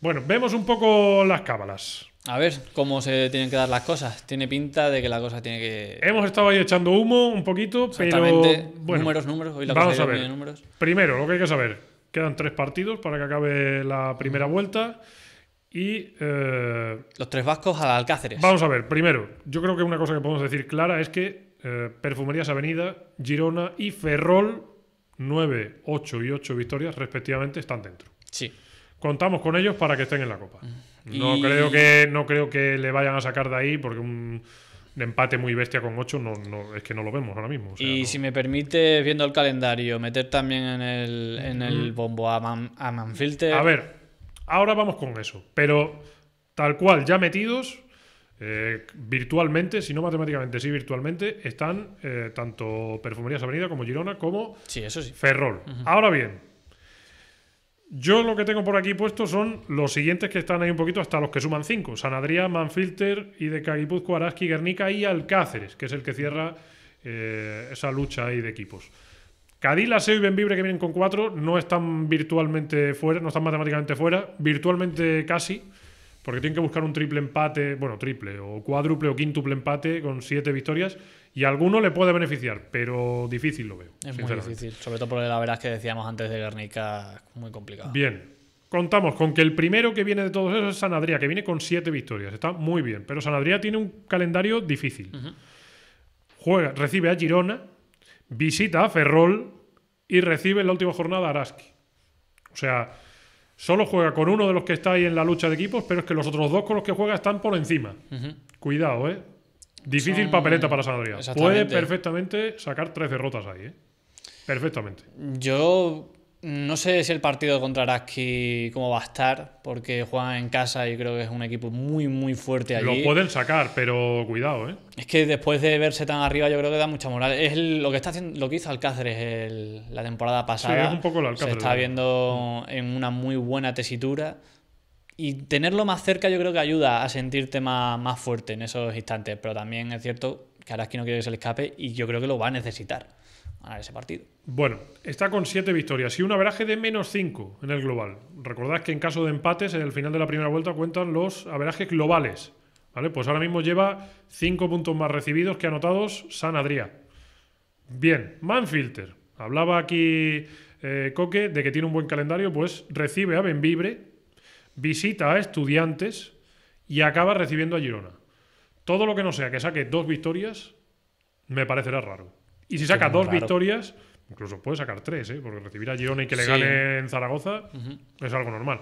Bueno, vemos un poco las cábalas. A ver cómo se tienen que dar las cosas. Tiene pinta de que la cosa tiene que. Hemos estado ahí echando humo un poquito, pero. Bueno, números, números. vamos a ver. Primero, lo que hay que saber. Quedan tres partidos para que acabe la primera vuelta. Y. Eh, Los tres vascos a Alcáceres. Vamos a ver. Primero, yo creo que una cosa que podemos decir clara es que eh, Perfumerías Avenida, Girona y Ferrol, 9, 8 y 8 victorias respectivamente, están dentro. Sí. Contamos con ellos para que estén en la Copa. No, creo que, no creo que le vayan a sacar de ahí porque un empate muy bestia con 8 no, es que no lo vemos ahora mismo. y si me permite, viendo el calendario, meter también en el, en el bombo a, a Manfilter. A ver, ahora vamos con eso, pero tal cual, ya metidos, eh, virtualmente, si no matemáticamente, sí virtualmente, están eh, tanto Perfumerías Avenida como Girona como sí, eso sí. Ferrol. Ahora bien, yo lo que tengo por aquí puesto son los siguientes que están ahí un poquito hasta los que suman cinco. San Adrián, Manfilter, de Araski, Guernica y Alcáceres, que es el que cierra eh, esa lucha ahí de equipos. Cadilla, y Benvibre que vienen con 4 no están virtualmente fuera, no están matemáticamente fuera, virtualmente casi, porque tienen que buscar un triple empate, bueno, triple o cuádruple o quíntuple empate con siete victorias y alguno le puede beneficiar, pero difícil lo veo. Es muy difícil, sobre todo por la verdad que decíamos antes de Guernica, muy complicado. Bien, contamos con que el primero que viene de todos esos es San que viene con siete victorias. Está muy bien, pero San tiene un calendario difícil. Juega, recibe a Girona, visita a Ferrol y recibe en la última jornada a Araski. O sea, solo juega con uno de los que está ahí en la lucha de equipos, pero es que los otros dos con los que juega están por encima. Cuidado, ¿eh? Difícil papeleta para Adriano. Puede perfectamente sacar tres derrotas ahí, ¿eh? Perfectamente. Yo no sé si el partido contra Araski cómo va a estar, porque juegan en casa y creo que es un equipo muy, muy fuerte allí. Lo pueden sacar, pero cuidado, ¿eh? Es que después de verse tan arriba, yo creo que da mucha moral. Es lo que está haciendo, lo que hizo Alcáceres la temporada pasada. Se está viendo en una muy buena tesitura. Y tenerlo más cerca yo creo que ayuda a sentirte más, más fuerte en esos instantes, pero también es cierto que Araski no quiere que se le escape y yo creo que lo va a necesitar ganar ese partido. Bueno, está con siete victorias y un averaje de menos 5 en el global. Recordad que en caso de empates, en el final de la primera vuelta cuentan los averajes globales. ¿Vale? Pues ahora mismo lleva cinco puntos más recibidos que anotados San Adrián. Bien, Manfilter. Hablaba aquí eh, Coque de que tiene un buen calendario, pues recibe a Benvibre visita a estudiantes y acaba recibiendo a Girona. Todo lo que no sea que saque dos victorias, me parecerá raro. Y si saca dos victorias, incluso puede sacar tres, ¿eh? porque recibir a Girona y que le gane en Zaragoza es algo normal.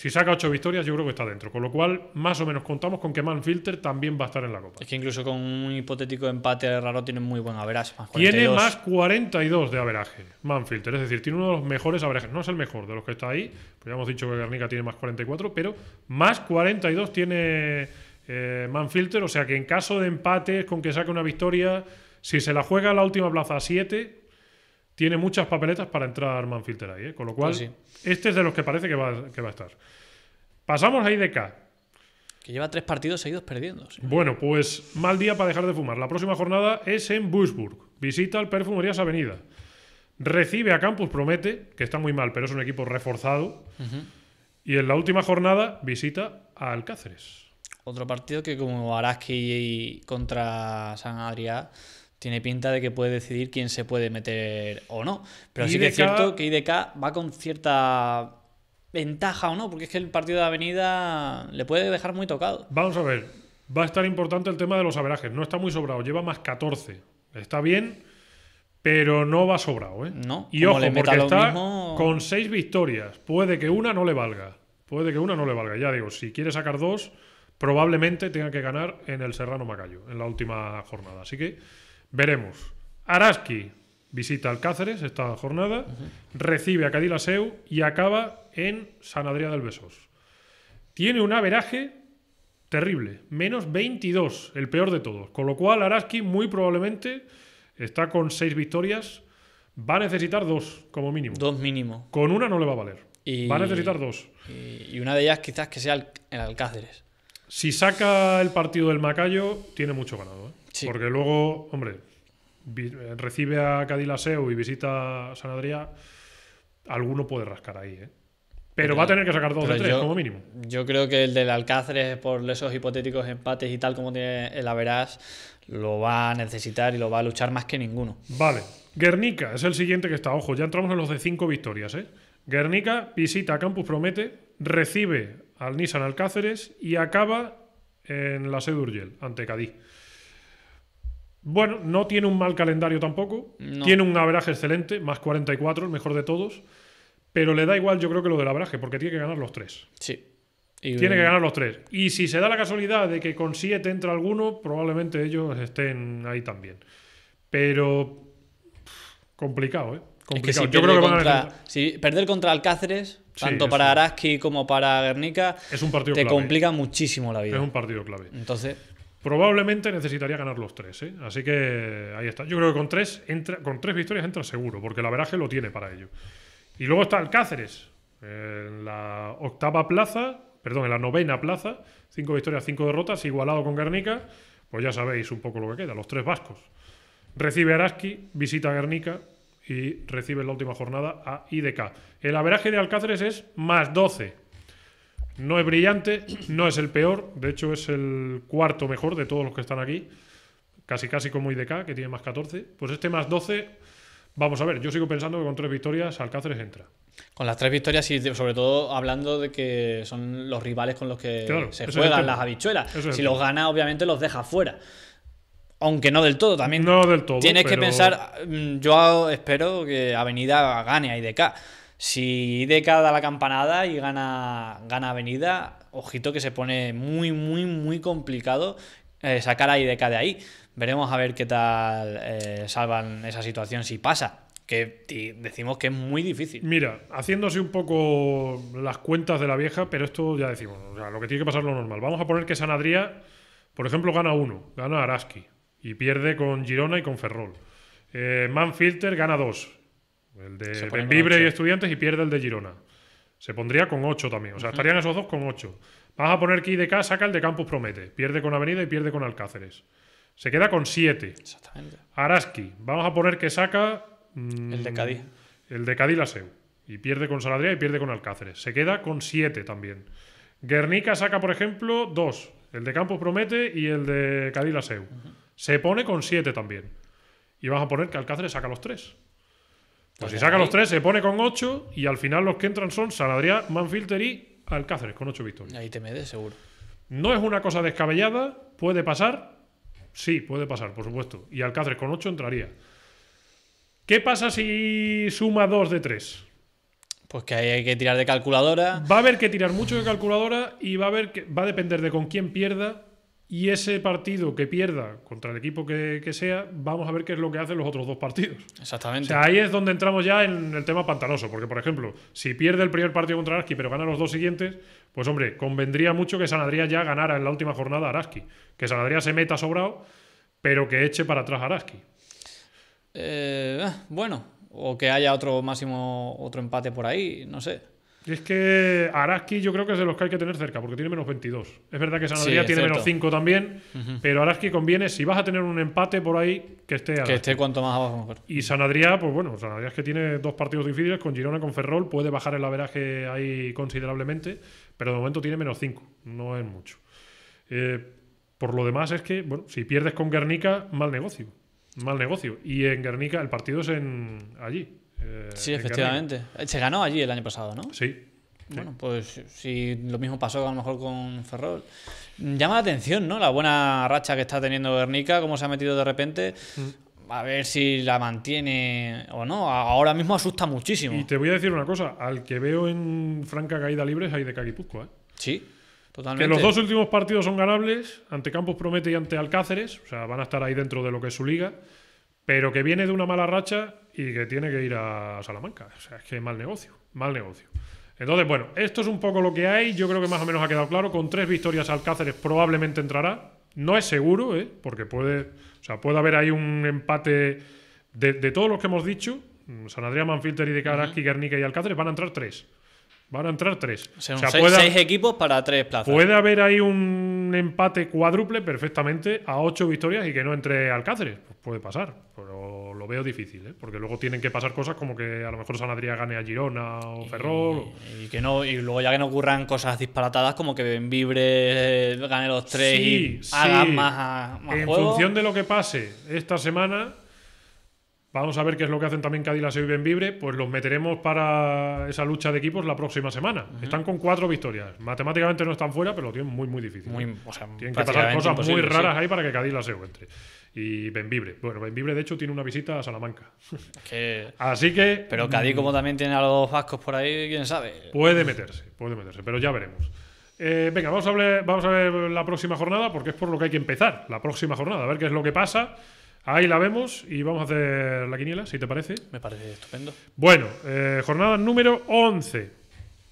Si saca ocho victorias, yo creo que está dentro. Con lo cual, más o menos contamos con que Manfilter también va a estar en la Copa. Es que incluso con un hipotético empate raro tiene muy buen averaje. Tiene más 42 de averaje Manfilter. Es decir, tiene uno de los mejores averajes. No es el mejor de los que está ahí. Pues ya hemos dicho que Guernica tiene más 44, pero más 42 tiene eh, Manfilter. O sea que en caso de empate, con que saque una victoria, si se la juega la última plaza a 7, tiene muchas papeletas para entrar Manfilter ahí, ¿eh? con lo cual este es de los que parece que va, a estar. Pasamos a IDK. Que lleva tres partidos seguidos perdiendo. Bueno, pues mal día para dejar de fumar. La próxima jornada es en Bushburg. Visita al Perfumerías Avenida. Recibe a Campus Promete, que está muy mal, pero es un equipo reforzado. Y en la última jornada visita a Alcáceres. Otro partido que como Araski contra San Adrián tiene pinta de que puede decidir quién se puede meter o no. Pero sí que es cierto que IDK va con cierta ventaja o no, porque es que el partido de Avenida le puede dejar muy tocado. Vamos a ver, va a estar importante el tema de los averajes. No está muy sobrado, lleva más 14. Está bien, pero no va sobrado. ¿eh? No, y ojo, porque está con 6 victorias. Puede que una no le valga. Puede que una no le valga. Ya digo, si quiere sacar dos, probablemente tenga que ganar en el Serrano Macayo, en la última jornada. Así que Veremos. Araski visita Alcáceres esta jornada, recibe a Cadilaseu y acaba en San Adrián del Besos. Tiene un averaje terrible, menos 22, el peor de todos. Con lo cual, Araski muy probablemente está con seis victorias. Va a necesitar dos, como mínimo. Dos mínimo. Con una no le va a valer. va a necesitar dos. Y, una de ellas quizás que sea Alcáceres. Si saca el partido del Macayo, tiene mucho ganado. ¿eh? Porque luego, hombre, eh, recibe a Seu y visita San Adrià, alguno puede rascar ahí, ¿eh? Pero, va a tener que sacar dos de tres, como mínimo. Yo creo que el del Alcáceres, por esos hipotéticos empates y tal como tiene el Averaz, lo va a necesitar y lo va a luchar más que ninguno. Vale. Guernica es el siguiente que está. Ojo, ya entramos en los de cinco victorias, ¿eh? Guernica visita a Campus Promete, recibe al Nissan Alcáceres y acaba en la Urgel ante Cádiz. Bueno, no tiene un mal calendario tampoco. Tiene un abraje excelente, más 44, el mejor de todos. Pero le da igual, yo creo que lo del abraje. porque tiene que ganar los tres. Sí. tiene que ganar los tres. Y si se da la casualidad de que con siete entra alguno, probablemente ellos estén ahí también. Pero. complicado, ¿eh? Complicado. yo creo que perder contra Alcáceres, tanto para Araski como para Guernica, es un partido te complica muchísimo la vida. Es un partido clave. Entonces. Probablemente necesitaría ganar los tres, ¿eh? Así que ahí está. Yo creo que con tres, entra, con tres victorias entra seguro, porque el averaje lo tiene para ello. Y luego está Alcáceres en la octava plaza, perdón, en la novena plaza, cinco victorias, cinco derrotas, igualado con Guernica, pues ya sabéis un poco lo que queda, los tres vascos. Recibe Araski, visita a Guernica y recibe en la última jornada a IDK. El averaje de Alcáceres es más 12. No es brillante, no es el peor, de hecho es el cuarto mejor de todos los que están aquí, casi casi como IDK, que tiene más 14. Pues este más 12, vamos a ver, yo sigo pensando que con tres victorias Alcáceres entra. Con las tres victorias y sobre todo hablando de que son los rivales con los que se juegan las habichuelas. si los gana, obviamente los deja fuera. Aunque no del todo, también. No del todo. Tienes que pensar. Mm, yo espero que Avenida gane a IDK. Si IDK da la campanada y gana, gana Avenida, ojito que se pone muy, muy, muy complicado eh, sacar a IDK de ahí. Veremos a ver qué tal eh, salvan esa situación si pasa. Que decimos que es muy difícil. Mira, haciéndose un poco las cuentas de la vieja, pero esto ya decimos, o sea, lo que tiene que pasar lo normal. Vamos a poner que San por ejemplo, gana uno, gana Araski y pierde con Girona y con Ferrol. Eh, Manfilter gana dos el de, Vibre y Estudiantes y pierde el de Girona. Se pondría con 8 también. O sea, estarían esos dos con 8. Vas a poner que IDK saca el de Campus Promete. Pierde con Avenida y pierde con Alcáceres. Se queda con 7. Exactamente. Araski. Vamos a poner que saca. Mm, el de Cádiz. El de Cádiz la SEU. Y pierde con Saladría y pierde con Alcáceres. Se queda con 7 también. Guernica saca, por ejemplo, 2. El de Campus Promete y el de Cádiz la SEU. Se pone con 7 también. Y vamos a poner que Alcáceres saca los 3. Pues, pues si saca los tres, se pone con ocho y al final los que entran son Sanadria, Manfilter y Alcáceres con 8 victorias. Ahí te me medes, seguro. No es una cosa descabellada, puede pasar. Sí, puede pasar, por supuesto. Y Alcáceres con 8 entraría. ¿Qué pasa si suma 2 de 3? Pues que hay que tirar de calculadora. Va a haber que tirar mucho de calculadora y va a haber que va a depender de con quién pierda y ese partido que pierda contra el equipo que, sea, vamos a ver qué es lo que hacen los otros dos partidos. Exactamente. ahí es donde entramos ya en el tema pantanoso. Porque, por ejemplo, si pierde el primer partido contra Araski, pero gana los dos siguientes, pues hombre, convendría mucho que Sanadria ya ganara en la última jornada a Araski. Que Sanadria se meta sobrado, pero que eche para atrás a Araski. Eh, ah, bueno, o que haya otro máximo, otro empate por ahí, no sé es que Araski yo creo que es de los que hay que tener cerca, porque tiene menos 22. Es verdad que San tiene menos 5 también, pero Araski conviene, si vas a tener un empate por ahí, que esté Araski. Que esté cuanto más abajo mejor. Y San pues bueno, San es que tiene dos partidos difíciles, con Girona, con Ferrol, puede bajar el averaje ahí considerablemente, pero de momento tiene menos 5, no es mucho. Eh, por lo demás es que, bueno, si pierdes con Guernica, mal negocio. Mal negocio. Y en Guernica, el partido es en allí, eh, sí, efectivamente. Se ganó allí el año pasado, ¿no? Sí. Bueno, pues si lo mismo pasó a lo mejor con Ferrol. Llama la atención, ¿no? La buena racha que está teniendo Guernica, cómo se ha metido de repente. Mm. A ver si la mantiene o no. Ahora mismo asusta muchísimo. Y te voy a decir una cosa: al que veo en franca caída libre es de Caguipuzco, ¿eh? Sí. Totalmente. Que los dos últimos partidos son ganables, ante Campos Promete y ante Alcáceres, o sea, van a estar ahí dentro de lo que es su liga, pero que viene de una mala racha y que tiene que ir a Salamanca. O sea, es que mal negocio, mal negocio. Entonces, bueno, esto es un poco lo que hay. Yo creo que más o menos ha quedado claro. Con tres victorias Alcáceres probablemente entrará. No es seguro, ¿eh? porque puede, o sea, puede haber ahí un empate de, todos los que hemos dicho. San Adrián, Manfilter y de Karaski, Guernica y Alcáceres van a entrar tres. Van a entrar tres. O sea, seis, equipos para tres plazas. Puede haber ahí un empate cuádruple perfectamente a ocho victorias y que no entre Alcáceres. Pues puede pasar pero lo veo difícil, ¿eh? porque luego tienen que pasar cosas como que a lo mejor San gane a Girona o Ferrol. Y, que no, y luego ya que no ocurran cosas disparatadas como que Benvibre eh, gane los tres y haga más, más, En función de lo que pase esta semana, vamos a ver qué es lo que hacen también Cádiz y Benvibre, pues los meteremos para esa lucha de equipos la próxima semana. Están con cuatro victorias. Matemáticamente no están fuera, pero lo tienen muy, muy difícil. ¿eh? tienen que pasar cosas muy raras ahí para que Cádiz la entre y Benvibre. Bueno, Benvibre de hecho tiene una visita a Salamanca. Así que... Pero Cadí como mm, también tiene a los vascos por ahí, quién sabe. Puede meterse, puede meterse, pero ya veremos. Eh, venga, vamos a, ver, vamos a ver la próxima jornada porque es por lo que hay que empezar, la próxima jornada, a ver qué es lo que pasa. Ahí la vemos y vamos a hacer la quiniela, si te parece. Me parece estupendo. Bueno, eh, jornada número 11.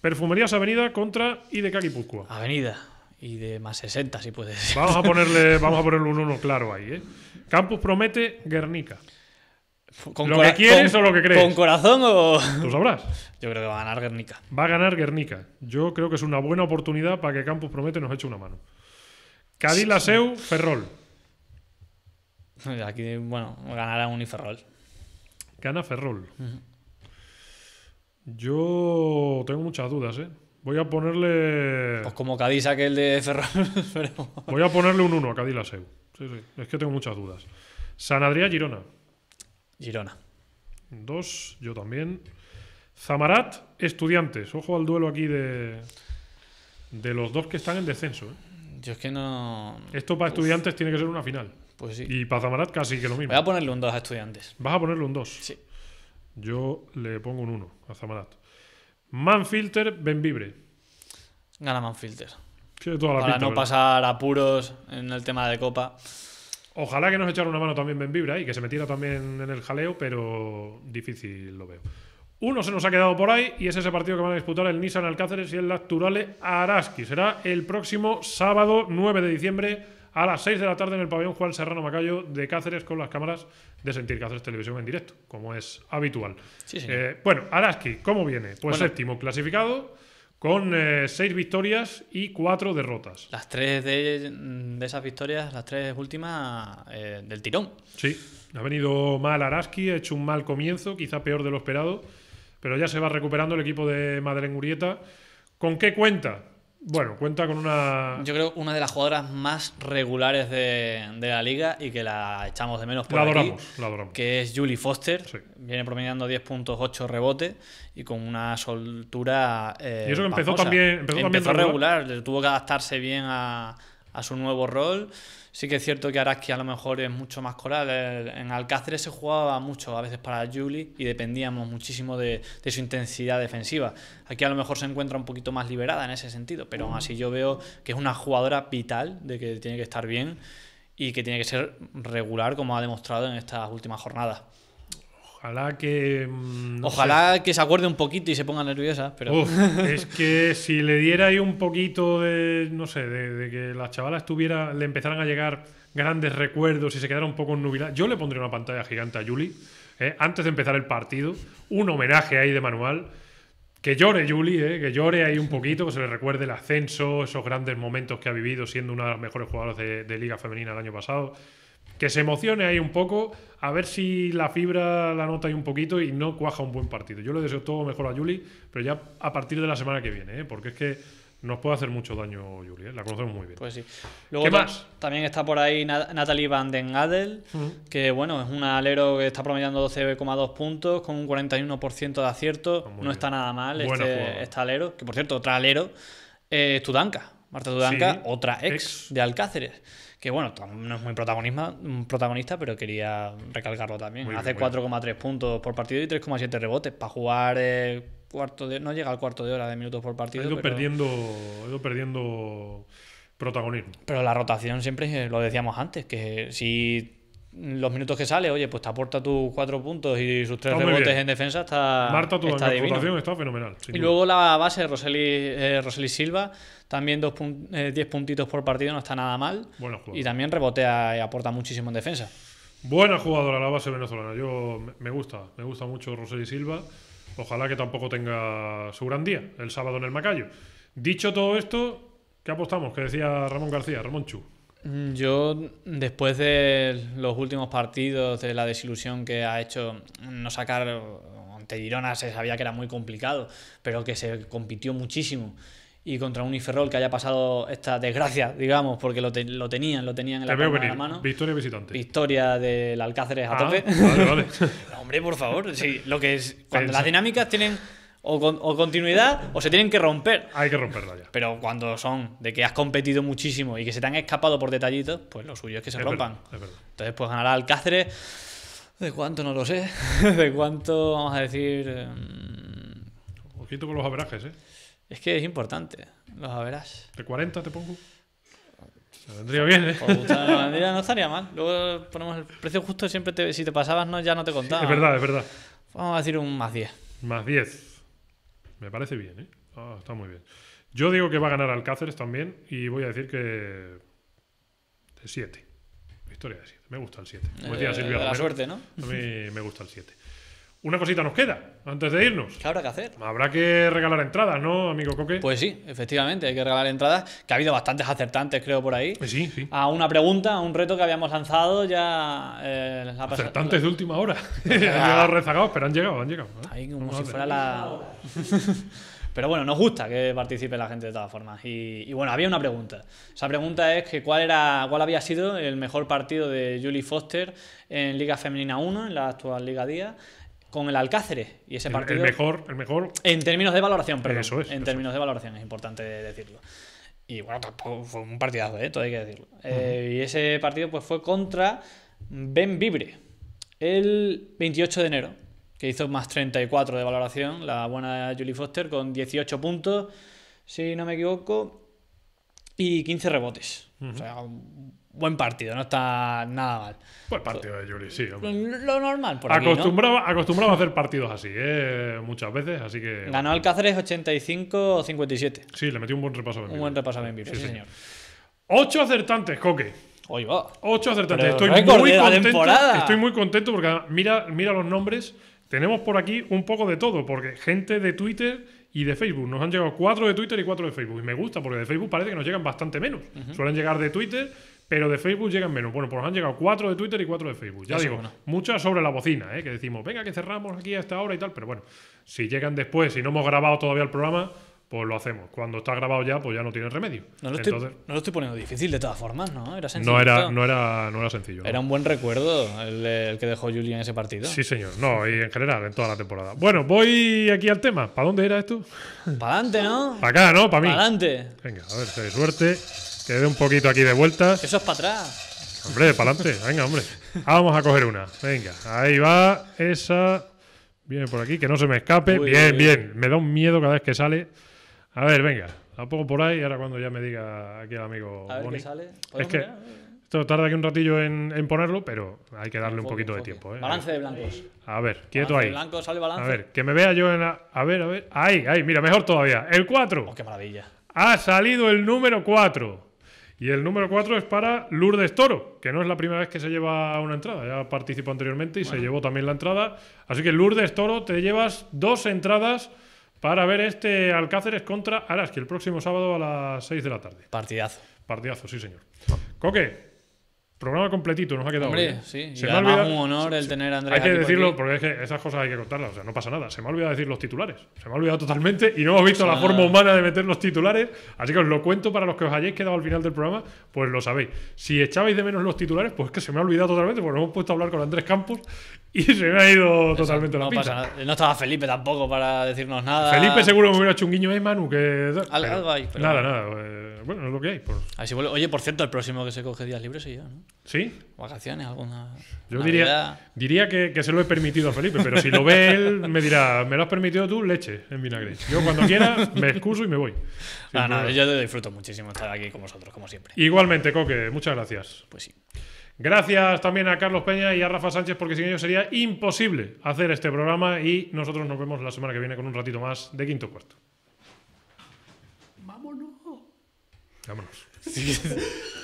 Perfumerías Avenida contra de Guipúzcoa. Avenida y de más 60, si puedes Vamos a ponerle, vamos a un 1 claro ahí. ¿eh? Campus promete Guernica. Con ¿Lo que quieres o lo que crees? ¿Con corazón o.? Tú sabrás. Yo creo que va a ganar Guernica. Va a ganar Guernica. Yo creo que es una buena oportunidad para que Campus Promete nos eche una mano. Cádiz, seu Ferrol. Aquí, bueno, ganará Uniferrol. Gana Ferrol. Yo tengo muchas dudas, ¿eh? Voy a ponerle. Pues como Cadiz aquel de Ferrol. Voy a ponerle un 1 a cadiz la Sí, sí. Es que tengo muchas dudas. San Adrià, Girona. Girona. Dos, yo también. Zamarat, Estudiantes. Ojo al duelo aquí de, de los dos que están en descenso. ¿eh? Yo es que no. Esto para Estudiantes tiene que ser una final. Pues sí. Y para Zamarat casi que lo mismo. Voy a ponerle un 2 a Estudiantes. ¿Vas a ponerle un 2? Sí. Yo le pongo un 1 a Zamarat. Manfilter, Benvibre. Gana Manfilter. Para no pasar apuros en el tema de copa. Ojalá que nos echara una mano también Benvibre Y que se metiera también en el jaleo, pero difícil lo veo. Uno se nos ha quedado por ahí y es ese partido que van a disputar el Nissan Alcáceres y el Lacturale Araski. Será el próximo sábado 9 de diciembre a las 6 de la tarde en el pabellón Juan Serrano Macayo de Cáceres con las cámaras de Sentir Cáceres Televisión en directo, como es habitual. Eh, bueno, Araski, ¿cómo viene? Pues séptimo clasificado con 6 eh, seis victorias y cuatro derrotas. Las tres de, esas victorias, las tres últimas eh, del tirón. Sí, ha venido mal Araski, ha hecho un mal comienzo, quizá peor de lo esperado, pero ya se va recuperando el equipo de Madeleine Urieta. ¿Con qué cuenta? Bueno, cuenta con una. Yo creo una de las jugadoras más regulares de, la liga y que la echamos de menos por la adoramos, aquí, la adoramos. Que es Julie Foster. Viene promediando 10.8 rebote y con una soltura. Eh, y eso que empezó también. Empezó, regular. tuvo que adaptarse bien a, a su nuevo rol Sí que es cierto que Araski a lo mejor es mucho más coral. En Alcáceres se jugaba mucho a veces para Juli y dependíamos muchísimo de, de, su intensidad defensiva. Aquí a lo mejor se encuentra un poquito más liberada en ese sentido, pero aún así yo veo que es una jugadora vital, de que tiene que estar bien y que tiene que ser regular como ha demostrado en estas últimas jornadas. Ojalá que. Mm, Ojalá que se acuerde un poquito y se ponga nerviosa. Pero... es que si le diera ahí un poquito de. No sé, de, que las chavalas estuviera, le empezaran a llegar grandes recuerdos y se quedara un poco nubilada. Yo le pondría una pantalla gigante a Yuli eh, antes de empezar el partido. Un homenaje ahí de manual. Que llore Yuli, eh, que llore ahí un poquito, que se le recuerde el ascenso, esos grandes momentos que ha vivido siendo una de las mejores jugadoras de, de Liga Femenina el año pasado que se emocione ahí un poco, a ver si la fibra la nota ahí un poquito y no cuaja un buen partido. Yo le deseo todo mejor a Juli, pero ya a partir de la semana que viene, ¿eh? porque es que nos puede hacer mucho daño Juli, ¿eh? la conocemos muy bien. Pues sí. Luego También está por ahí Natalie Van Den Adel, que bueno, es un alero que está promediando 12,2 puntos con un 41% de acierto. Ah, no está nada mal este, este, alero, que por cierto, otra alero, eh, es Tudanka, Marta Tudanka, otra ex, de Alcáceres que bueno, no es muy protagonista, mm, protagonista pero quería recalcarlo también. Hace 4,3 puntos por partido y 3,7 rebotes para jugar eh, cuarto de, no llega al cuarto de hora de minutos por partido. He perdiendo, ido perdiendo protagonismo. Pero la rotación siempre, eh, lo decíamos antes, que si los minutos que sale, oye, pues te aporta tus cuatro puntos y sus tres rebotes en defensa. Está, Marta, tu está, está fenomenal. Y luego la base, Roseli, eh, Roseli Silva, también 10 eh, puntitos por partido, no está nada mal. Y también rebotea y aporta muchísimo en defensa. Buena jugadora la base venezolana. Yo me gusta, me gusta mucho Roseli Silva. Ojalá que tampoco tenga su gran día el sábado en el Macayo. Dicho todo esto, ¿qué apostamos? Que decía Ramón García, Ramón Chu. Mm, yo, después de los últimos partidos, de la desilusión que ha hecho no sacar ante Girona, se sabía que era muy complicado, pero que se compitió muchísimo. Y contra un Iferrol que haya pasado esta desgracia, digamos, porque lo, tenían, lo tenían en la, mano. Victoria visitante. Victoria del Alcáceres a ah, tope. Vale, vale. Hombre, por favor, sí, lo que es, cuando las dinámicas tienen o, con, continuidad o se tienen que romper. Hay que romperla ya. Pero cuando son de que has competido muchísimo y que se te han escapado por detallitos, pues lo suyo es que se rompan. verdad. Entonces, pues ganará el Cáceres. ¿De cuánto? No lo sé. ¿De cuánto? Vamos a decir. Mm, un poquito con los averajes, ¿eh? Es que es importante, los averajes ¿De 40 te pongo? Se vendría bien, ¿eh? bandera no estaría mal. Luego ponemos el precio justo, siempre si te pasabas no, ya no te contaba. es verdad, es verdad. Vamos a decir un más 10. Más 10. Me parece bien, ¿eh? Ah, está muy bien. Yo digo que va a ganar Alcáceres también y voy a decir que de 7. Historia de 7. Me gusta el 7. Como decía eh, Silvia la suerte, ¿no? A mí me gusta el 7 una cosita nos queda antes de irnos. ¿Qué habrá que hacer? Habrá que regalar entradas, ¿no, amigo Coque? Pues sí, efectivamente, hay que regalar entradas, que ha habido bastantes acertantes, creo, por ahí. Pues sí, sí. A una pregunta, a un reto que habíamos lanzado ya... Eh, acertantes de última hora. han llegado rezagados, pero han llegado, han llegado. ¿eh? Ahí como si fuera la... pero bueno, nos gusta que participe la gente de todas formas. Y, bueno, había una pregunta. Esa pregunta es que cuál era, cuál había sido el mejor partido de Julie Foster en Liga Femenina 1, en la actual Liga Día con el Alcáceres y ese partido. El, mejor, el mejor. En términos de valoración, perdón. Eso es, en términos de valoración, es importante decirlo. Y bueno, tampoco pues, pues, fue un partidazo, ¿eh? todo hay que decirlo. Eh, y ese partido pues fue contra Ben Vibre el 28 de enero, que hizo más 34 de valoración, la buena Julie Foster, con 18 puntos, si no me equivoco, y 15 rebotes. O sea, buen partido, no está nada mal. Buen partido de Yuri, sí. Lo, normal, por acostumbraba, acostumbraba a hacer partidos así, ¿eh? muchas veces, así que... Ganó el Cáceres 85-57. Sí, le metió un buen repaso a mí. Un buen repaso a Benvir, sí, señor. Ocho acertantes, Coque. Hoy va. Ocho acertantes. estoy muy contento. Estoy muy contento porque ah, mira, mira los nombres. Tenemos por aquí un poco de todo, porque gente de Twitter y de Facebook. Nos han llegado cuatro de Twitter y cuatro de Facebook. Y me gusta porque de Facebook parece que nos llegan bastante menos. Suelen llegar de Twitter pero de Facebook llegan menos. Bueno, pues han llegado cuatro de Twitter y cuatro de Facebook. Ya digo, muchas sobre la bocina, ¿eh? que decimos, venga, que cerramos aquí a esta hora y tal. Pero bueno, si llegan después, y no hemos grabado todavía el programa, pues lo hacemos. Cuando está grabado ya, pues ya no tiene remedio. No lo, estoy, poniendo difícil de todas formas, ¿no? Era sencillo. No era, no era, no era sencillo. Era un buen recuerdo el, que dejó Julián en ese partido. Sí, señor. No, y en general, en toda la temporada. Bueno, voy aquí al tema. ¿Para dónde era esto? Para adelante, ¿no? Para acá, ¿no? Para mí. Para adelante. Venga, a ver, si hay suerte. Que dé un poquito aquí de vuelta. Eso es para atrás. Hombre, para adelante. Venga, hombre. Vamos a coger una. Venga, ahí va. Esa. Viene por aquí, que no se me escape. bien, bien. Me da un miedo cada vez que sale. A ver, venga. La poco por ahí. Ahora cuando ya me diga aquí el amigo a ver Qué sale. Es que esto tarda aquí un ratillo en, ponerlo, pero hay que darle un poquito de tiempo. ¿eh? Balance de blancos. A ver, quieto ahí. blanco, sale balance. A ver, que me vea yo en la... A ver, a ver. Ahí, ahí. Mira, mejor todavía. El 4. Oh, qué maravilla. Ha salido el número 4. Y el número 4 es para Lourdes Toro, que no es la primera vez que se lleva una entrada. Ya participó anteriormente y se llevó también la entrada. Así que Lourdes Toro, te llevas dos entradas para ver este Alcáceres contra Araski el próximo sábado a las 6 de la tarde. Partidazo. Partidazo, sí, señor. Coque, Programa completito nos ha quedado. Hombre, sí. Se un honor el tener a Andrés. Hay que decirlo, porque es que esas cosas hay que contarlas. O sea, no pasa nada. Se me ha olvidado decir los titulares. Se me ha olvidado totalmente y no hemos visto la forma humana de meter los titulares. Así que os lo cuento para los que os hayáis quedado al final del programa, pues lo sabéis. Si echabais de menos los titulares, pues es que se me ha olvidado totalmente, porque nos hemos puesto a hablar con Andrés Campos y se me ha ido totalmente la no No estaba Felipe tampoco para decirnos nada. Felipe seguro me hubiera hecho un guiño, Manu, que... Nada, nada. bueno, eh, no es lo que hay. Oye, por cierto, el próximo que se coge días libres soy yo, ¿no? ¿Sí? Vacaciones, alguna... Yo diría, diría que, se lo he permitido a Felipe, pero si lo ve él, me dirá, me lo has permitido tú, leche en vinagre. Yo cuando quiera me excuso y me voy. Ah, no, yo disfruto muchísimo estar aquí con vosotros, como siempre. Igualmente, Coque, muchas gracias. Pues sí. Gracias también a Carlos Peña y a Rafa Sánchez porque sin ellos sería imposible hacer este programa y nosotros nos vemos la semana que viene con un ratito más de quinto cuarto. Vámonos. Vámonos.